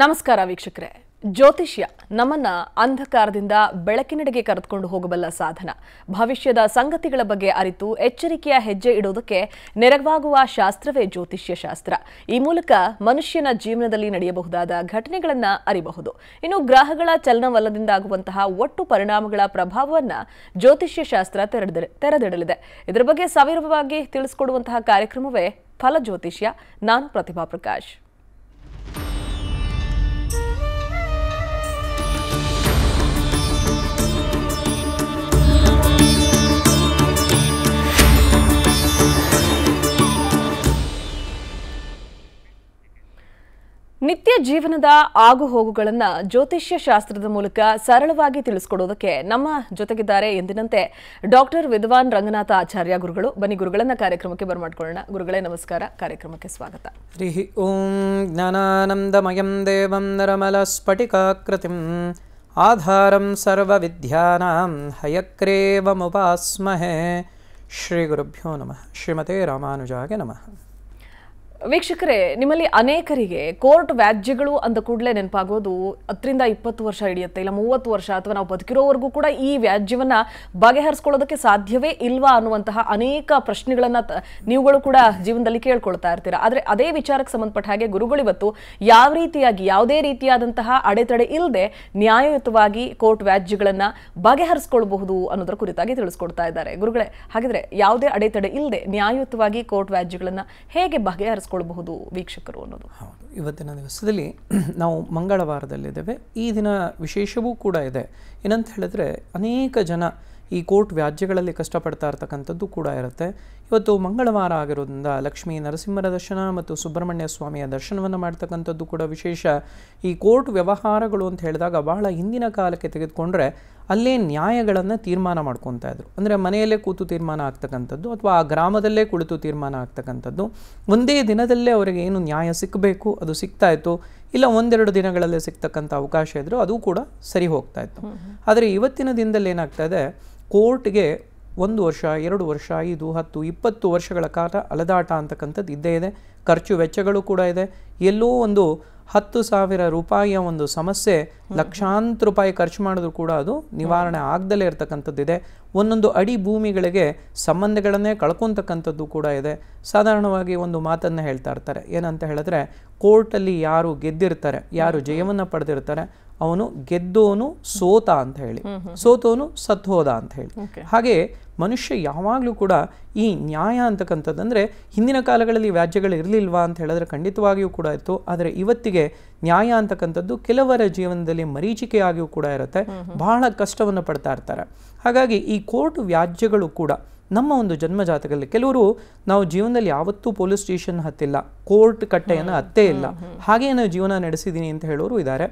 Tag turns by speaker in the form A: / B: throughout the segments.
A: ನಮಸ್ಕಾರ ವೀಕ್ಷಕರೇ ಜ್ಯೋತಿಷ್ಯ ನಮ್ಮನ್ನ ಅಂಧಕಾರದಿಂದ ಬೆಳಕಿನೆಡೆಗೆ ಕರೆದುಕೊಂಡು ಹೋಗಬಲ್ಲ ಸಾಧನ ಭವಿಷ್ಯದ ಸಂಗತಿಗಳ ಬಗ್ಗೆ ಅರಿತು ಎಚ್ಚರಿಕೆಯ ಹೆಜ್ಜೆ ಇಡೋದಕ್ಕೆ ನೆರವಾಗುವ ಶಾಸ್ತ್ರವೇ ಜ್ಯೋತಿಷ್ಯ ಶಾಸ್ತ್ರ ಈ ಮೂಲಕ ಮನುಷ್ಯನ ಜೀವನದಲ್ಲಿ ನಡೆಯಬಹುದಾದ ಘಟನೆಗಳನ್ನ ಅರಿಬಹುದು ಇನ್ನು ಗ್ರಹಗಳ ಚಲನವಲ್ಲದಿಂದಾಗುವಂತಹ ಒಟ್ಟು ಪರಿಣಾಮಗಳ ಪ್ರಭಾವವನ್ನು ಜ್ಯೋತಿಷ್ಯ ಶಾಸ್ತ್ರ ತೆರೆದಿಡಲಿದೆ ಇದರ ಬಗ್ಗೆ ಸವಿರವಾಗಿ ತಿಳಿಸಿಕೊಡುವಂತಹ ಕಾರ್ಯಕ್ರಮವೇ ಫಲ ಜ್ಯೋತಿಷ್ಯ ನಾನು ಪ್ರತಿಭಾ ಪ್ರಕಾಶ್ ನಿತ್ಯ ಜೀವನದ ಆಗುಹೋಗುಗಳನ್ನು ಜ್ಯೋತಿಷ್ಯ ಶಾಸ್ತ್ರದ ಮೂಲಕ ಸರಳವಾಗಿ ತಿಳಿಸ್ಕೊಡೋದಕ್ಕೆ ನಮ್ಮ ಜೊತೆಗಿದ್ದಾರೆ ಎಂದಿನಂತೆ ಡಾಕ್ಟರ್ ವಿದ್ವಾನ್ ರಂಗನಾಥ ಆಚಾರ್ಯ ಗುರುಗಳು ಬನ್ನಿ ಗುರುಗಳನ್ನು ಕಾರ್ಯಕ್ರಮಕ್ಕೆ ಬರಮಾಡ್ಕೊಳ್ಳೋಣ ಗುರುಗಳೇ ನಮಸ್ಕಾರ ಕಾರ್ಯಕ್ರಮಕ್ಕೆ ಸ್ವಾಗತ
B: ಹರಿ ಓಂ ಜ್ಞಾನಾನಂದಮಯಂ ದೇವಂ ನರಮಲ ಸ್ಫಟಿಕಾಕೃತಿ ಆಧಾರಂ ಸರ್ವವಿದ್ಯಾನಾಂ ಹಯಕ್ರೇವಮುಪಾಸ್ಮಹೆ ಶ್ರೀ ಗುರುಭ್ಯೋ ನಮಃ ಶ್ರೀಮತೆ ರಾಮಾನುಜಾಗೆ ನಮಃ
A: ವೀಕ್ಷಕರೇ ನಿಮ್ಮಲ್ಲಿ ಅನೇಕರಿಗೆ ಕೋರ್ಟ್ ವ್ಯಾಜ್ಯಗಳು ಅಂದ ಕೂಡಲೇ ನೆನಪಾಗೋದು ಹತ್ತರಿಂದ ಇಪ್ಪತ್ತು ವರ್ಷ ಹಿಡಿಯುತ್ತೆ ಇಲ್ಲ ಮೂವತ್ತು ವರ್ಷ ಅಥವಾ ನಾವು ಬದುಕಿರೋವರೆಗೂ ಕೂಡ ಈ ವ್ಯಾಜ್ಯವನ್ನು ಬಗೆಹರಿಸ್ಕೊಳ್ಳೋದಕ್ಕೆ ಸಾಧ್ಯವೇ ಇಲ್ವಾ ಅನ್ನುವಂತಹ ಅನೇಕ ಪ್ರಶ್ನೆಗಳನ್ನು ನೀವುಗಳು ಕೂಡ ಜೀವನದಲ್ಲಿ ಕೇಳ್ಕೊಳ್ತಾ ಇರ್ತೀರ ಆದರೆ ಅದೇ ವಿಚಾರಕ್ಕೆ ಸಂಬಂಧಪಟ್ಟ ಹಾಗೆ ಗುರುಗಳು ಇವತ್ತು ಯಾವ ರೀತಿಯಾಗಿ ಯಾವುದೇ ರೀತಿಯಾದಂತಹ ಅಡೆತಡೆ ಇಲ್ಲದೆ ನ್ಯಾಯಯುತವಾಗಿ ಕೋರ್ಟ್ ವ್ಯಾಜ್ಯಗಳನ್ನು ಬಗೆಹರಿಸ್ಕೊಳ್ಬಹುದು ಅನ್ನೋದರ ಕುರಿತಾಗಿ ತಿಳಿಸ್ಕೊಡ್ತಾ ಇದ್ದಾರೆ ಗುರುಗಳೇ ಹಾಗಿದ್ರೆ ಯಾವುದೇ ಅಡೆತಡೆ ಇಲ್ಲದೆ ನ್ಯಾಯಯುತವಾಗಿ ಕೋರ್ಟ್ ವ್ಯಾಜ್ಯಗಳನ್ನು ಹೇಗೆ ಬಗೆಹರಿಸ ಅಳವಡಿಸ್ಕೊಳ್ಬಹುದು ವೀಕ್ಷಕರು ಅನ್ನೋದು ಹೌದು
B: ಇವತ್ತಿನ ದಿವಸದಲ್ಲಿ ನಾವು ಮಂಗಳವಾರದಲ್ಲಿದ್ದೇವೆ ಈ ದಿನ ವಿಶೇಷವೂ ಕೂಡ ಇದೆ ಏನಂತ ಹೇಳಿದ್ರೆ ಅನೇಕ ಜನ ಈ ಕೋರ್ಟ್ ವ್ಯಾಜ್ಯಗಳಲ್ಲಿ ಕಷ್ಟಪಡ್ತಾ ಇರ್ತಕ್ಕಂಥದ್ದು ಕೂಡ ಇರುತ್ತೆ ಇವತ್ತು ಮಂಗಳವಾರ ಆಗಿರೋದ್ರಿಂದ ಲಕ್ಷ್ಮೀ ನರಸಿಂಹರ ದರ್ಶನ ಮತ್ತು ಸುಬ್ರಹ್ಮಣ್ಯ ಸ್ವಾಮಿಯ ದರ್ಶನವನ್ನು ಮಾಡ್ತಕ್ಕಂಥದ್ದು ಕೂಡ ವಿಶೇಷ ಈ ಕೋರ್ಟ್ ವ್ಯವಹಾರಗಳು ಅಂತ ಹೇಳಿದಾಗ ಬಹಳ ಹಿಂದಿನ ಕಾಲಕ್ಕೆ ತೆಗೆದುಕೊಂಡ್ರೆ ಅಲ್ಲೇ ನ್ಯಾಯಗಳನ್ನು ತೀರ್ಮಾನ ಮಾಡ್ಕೊತಾ ಇದ್ರು ಅಂದರೆ ಮನೆಯಲ್ಲೇ ಕೂತು ತೀರ್ಮಾನ ಆಗ್ತಕ್ಕಂಥದ್ದು ಅಥವಾ ಆ ಗ್ರಾಮದಲ್ಲೇ ಕುಳಿತು ತೀರ್ಮಾನ ಆಗ್ತಕ್ಕಂಥದ್ದು ಒಂದೇ ದಿನದಲ್ಲೇ ಅವರಿಗೆ ಏನು ನ್ಯಾಯ ಸಿಕ್ಕಬೇಕು ಅದು ಸಿಗ್ತಾ ಇತ್ತು ಇಲ್ಲ ಒಂದೆರಡು ದಿನಗಳಲ್ಲೇ ಸಿಗ್ತಕ್ಕಂಥ ಅವಕಾಶ ಇದ್ದರೂ ಅದು ಕೂಡ ಸರಿ ಹೋಗ್ತಾ ಇತ್ತು ಆದರೆ ಇವತ್ತಿನ ದಿನದಲ್ಲಿ ಏನಾಗ್ತಾ ಇದೆ ಕೋರ್ಟ್ಗೆ ಒಂದು ವರ್ಷ ಎರಡು ವರ್ಷ ಐದು ಹತ್ತು ಇಪ್ಪತ್ತು ವರ್ಷಗಳ ಕಾಲ ಅಲದಾಟ ಅಂತಕ್ಕಂಥದ್ದು ಇದ್ದೇ ಇದೆ ಖರ್ಚು ವೆಚ್ಚಗಳು ಕೂಡ ಇದೆ ಎಲ್ಲೋ ಒಂದು ಹತ್ತು ಸಾವಿರ ರೂಪಾಯಿಯ ಒಂದು ಸಮಸ್ಯೆ ಲಕ್ಷಾಂತರ ರೂಪಾಯಿ ಖರ್ಚು ಮಾಡಿದ್ರು ಕೂಡ ಅದು ನಿವಾರಣೆ ಆಗದಲ್ಲೇ ಇರತಕ್ಕಂಥದ್ದಿದೆ ಒಂದೊಂದು ಅಡಿ ಭೂಮಿಗಳಿಗೆ ಸಂಬಂಧಗಳನ್ನೇ ಕಳ್ಕೊತಕ್ಕಂಥದ್ದು ಕೂಡ ಇದೆ ಸಾಧಾರಣವಾಗಿ ಒಂದು ಮಾತನ್ನು ಹೇಳ್ತಾ ಇರ್ತಾರೆ ಏನಂತ ಹೇಳಿದ್ರೆ ಕೋರ್ಟಲ್ಲಿ ಯಾರು ಗೆದ್ದಿರ್ತಾರೆ ಯಾರು ಜಯವನ್ನ ಪಡೆದಿರ್ತಾರೆ ಅವನು ಗೆದ್ದೋನು ಸೋತ ಅಂತ ಹೇಳಿ ಸೋತೋನು ಸತ್ತೋದ ಅಂತ ಹೇಳಿ ಹಾಗೆ ಮನುಷ್ಯ ಯಾವಾಗಲೂ ಕೂಡ ಈ ನ್ಯಾಯ ಅಂದ್ರೆ ಹಿಂದಿನ ಕಾಲಗಳಲ್ಲಿ ವ್ಯಾಜ್ಯಗಳು ಇರಲಿಲ್ವಾ ಅಂತ ಹೇಳಿದ್ರೆ ಖಂಡಿತವಾಗಿಯೂ ಕೂಡ ಇತ್ತು ಆದರೆ ಇವತ್ತಿಗೆ ನ್ಯಾಯ ಅಂತಕ್ಕಂಥದ್ದು ಕೆಲವರ ಜೀವನದಲ್ಲಿ ಮರೀಚಿಕೆಯಾಗಿಯೂ ಕೂಡ ಇರುತ್ತೆ ಬಹಳ ಕಷ್ಟವನ್ನು ಪಡ್ತಾ ಇರ್ತಾರೆ ಹಾಗಾಗಿ ಈ ಕೋರ್ಟ್ ವ್ಯಾಜ್ಯಗಳು ಕೂಡ ನಮ್ಮ ಒಂದು ಜನ್ಮ ಜಾತಕದಲ್ಲಿ ಕೆಲವರು ನಾವು ಜೀವನದಲ್ಲಿ ಯಾವತ್ತೂ ಪೊಲೀಸ್ ಸ್ಟೇಷನ್ ಹತ್ತಿಲ್ಲ ಕೋರ್ಟ್ ಕಟ್ಟೆಯನ್ನು ಹತ್ತೇ ಇಲ್ಲ ಹಾಗೆಯೇ ನಾವು ಜೀವನ ನಡೆಸಿದ್ದೀನಿ ಅಂತ ಹೇಳೋರು ಇದ್ದಾರೆ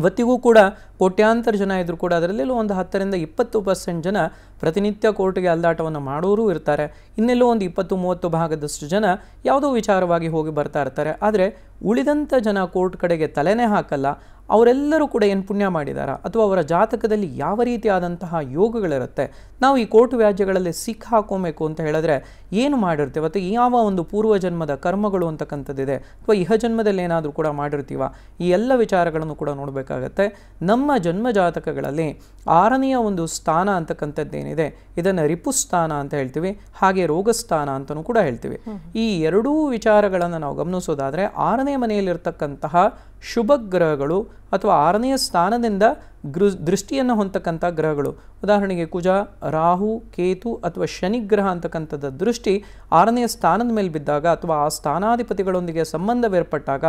B: ಇವತ್ತಿಗೂ ಕೂಡ ಕೋಟ್ಯಾಂತರ ಜನ ಇದ್ದರೂ ಕೂಡ ಅದರಲ್ಲೆಲ್ಲೋ ಒಂದು ಹತ್ತರಿಂದ ಇಪ್ಪತ್ತು ಪರ್ಸೆಂಟ್ ಜನ ಪ್ರತಿನಿತ್ಯ ಕೋರ್ಟ್ಗೆ ಅಲ್ದಾಟವನ್ನು ಮಾಡೋರು ಇರ್ತಾರೆ ಇನ್ನೆಲ್ಲೋ ಒಂದು ಇಪ್ಪತ್ತು ಮೂವತ್ತು ಭಾಗದಷ್ಟು ಜನ ಯಾವುದೋ ವಿಚಾರವಾಗಿ ಹೋಗಿ ಬರ್ತಾ ಇರ್ತಾರೆ ಆದರೆ ಉಳಿದಂಥ ಜನ ಕೋರ್ಟ್ ಕಡೆಗೆ ತಲೆನೇ ಹಾಕಲ್ಲ ಅವರೆಲ್ಲರೂ ಕೂಡ ಏನು ಪುಣ್ಯ ಮಾಡಿದಾರ ಅಥವಾ ಅವರ ಜಾತಕದಲ್ಲಿ ಯಾವ ರೀತಿಯಾದಂತಹ ಯೋಗಗಳಿರುತ್ತೆ ನಾವು ಈ ಕೋಟು ವ್ಯಾಜ್ಯಗಳಲ್ಲಿ ಹಾಕೋಬೇಕು ಅಂತ ಹೇಳಿದ್ರೆ ಏನು ಮಾಡಿರ್ತೀವಿ ಅಥವಾ ಯಾವ ಒಂದು ಪೂರ್ವಜನ್ಮದ ಕರ್ಮಗಳು ಅಂತಕ್ಕಂಥದ್ದಿದೆ ಅಥವಾ ಇಹ ಜನ್ಮದಲ್ಲಿ ಏನಾದರೂ ಕೂಡ ಮಾಡಿರ್ತೀವ ಈ ಎಲ್ಲ ವಿಚಾರಗಳನ್ನು ಕೂಡ ನೋಡಬೇಕಾಗತ್ತೆ ನಮ್ಮ ಜನ್ಮ ಜಾತಕಗಳಲ್ಲಿ ಆರನೆಯ ಒಂದು ಸ್ಥಾನ ಅಂತಕ್ಕಂಥದ್ದೇನಿದೆ ಇದನ್ನು ರಿಪುಸ್ಥಾನ ಅಂತ ಹೇಳ್ತೀವಿ ಹಾಗೆ ರೋಗಸ್ಥಾನ ಅಂತಲೂ ಕೂಡ ಹೇಳ್ತೀವಿ ಈ ಎರಡೂ ವಿಚಾರಗಳನ್ನು ನಾವು ಗಮನಿಸೋದಾದರೆ ಆರನೇ ಮನೆಯಲ್ಲಿರ್ತಕ್ಕಂತಹ ಶುಭ ಗ್ರಹಗಳು ಅಥವಾ ಆರನೆಯ ಸ್ಥಾನದಿಂದ ಗೃ ದೃಷ್ಟಿಯನ್ನು ಹೊಂದಕ್ಕಂಥ ಗ್ರಹಗಳು ಉದಾಹರಣೆಗೆ ಕುಜ ರಾಹು ಕೇತು ಅಥವಾ ಶನಿ ಗ್ರಹ ಅಂತಕ್ಕಂಥದ್ದು ದೃಷ್ಟಿ ಆರನೆಯ ಸ್ಥಾನದ ಮೇಲೆ ಬಿದ್ದಾಗ ಅಥವಾ ಆ ಸ್ಥಾನಾಧಿಪತಿಗಳೊಂದಿಗೆ ಸಂಬಂಧವೇರ್ಪಟ್ಟಾಗ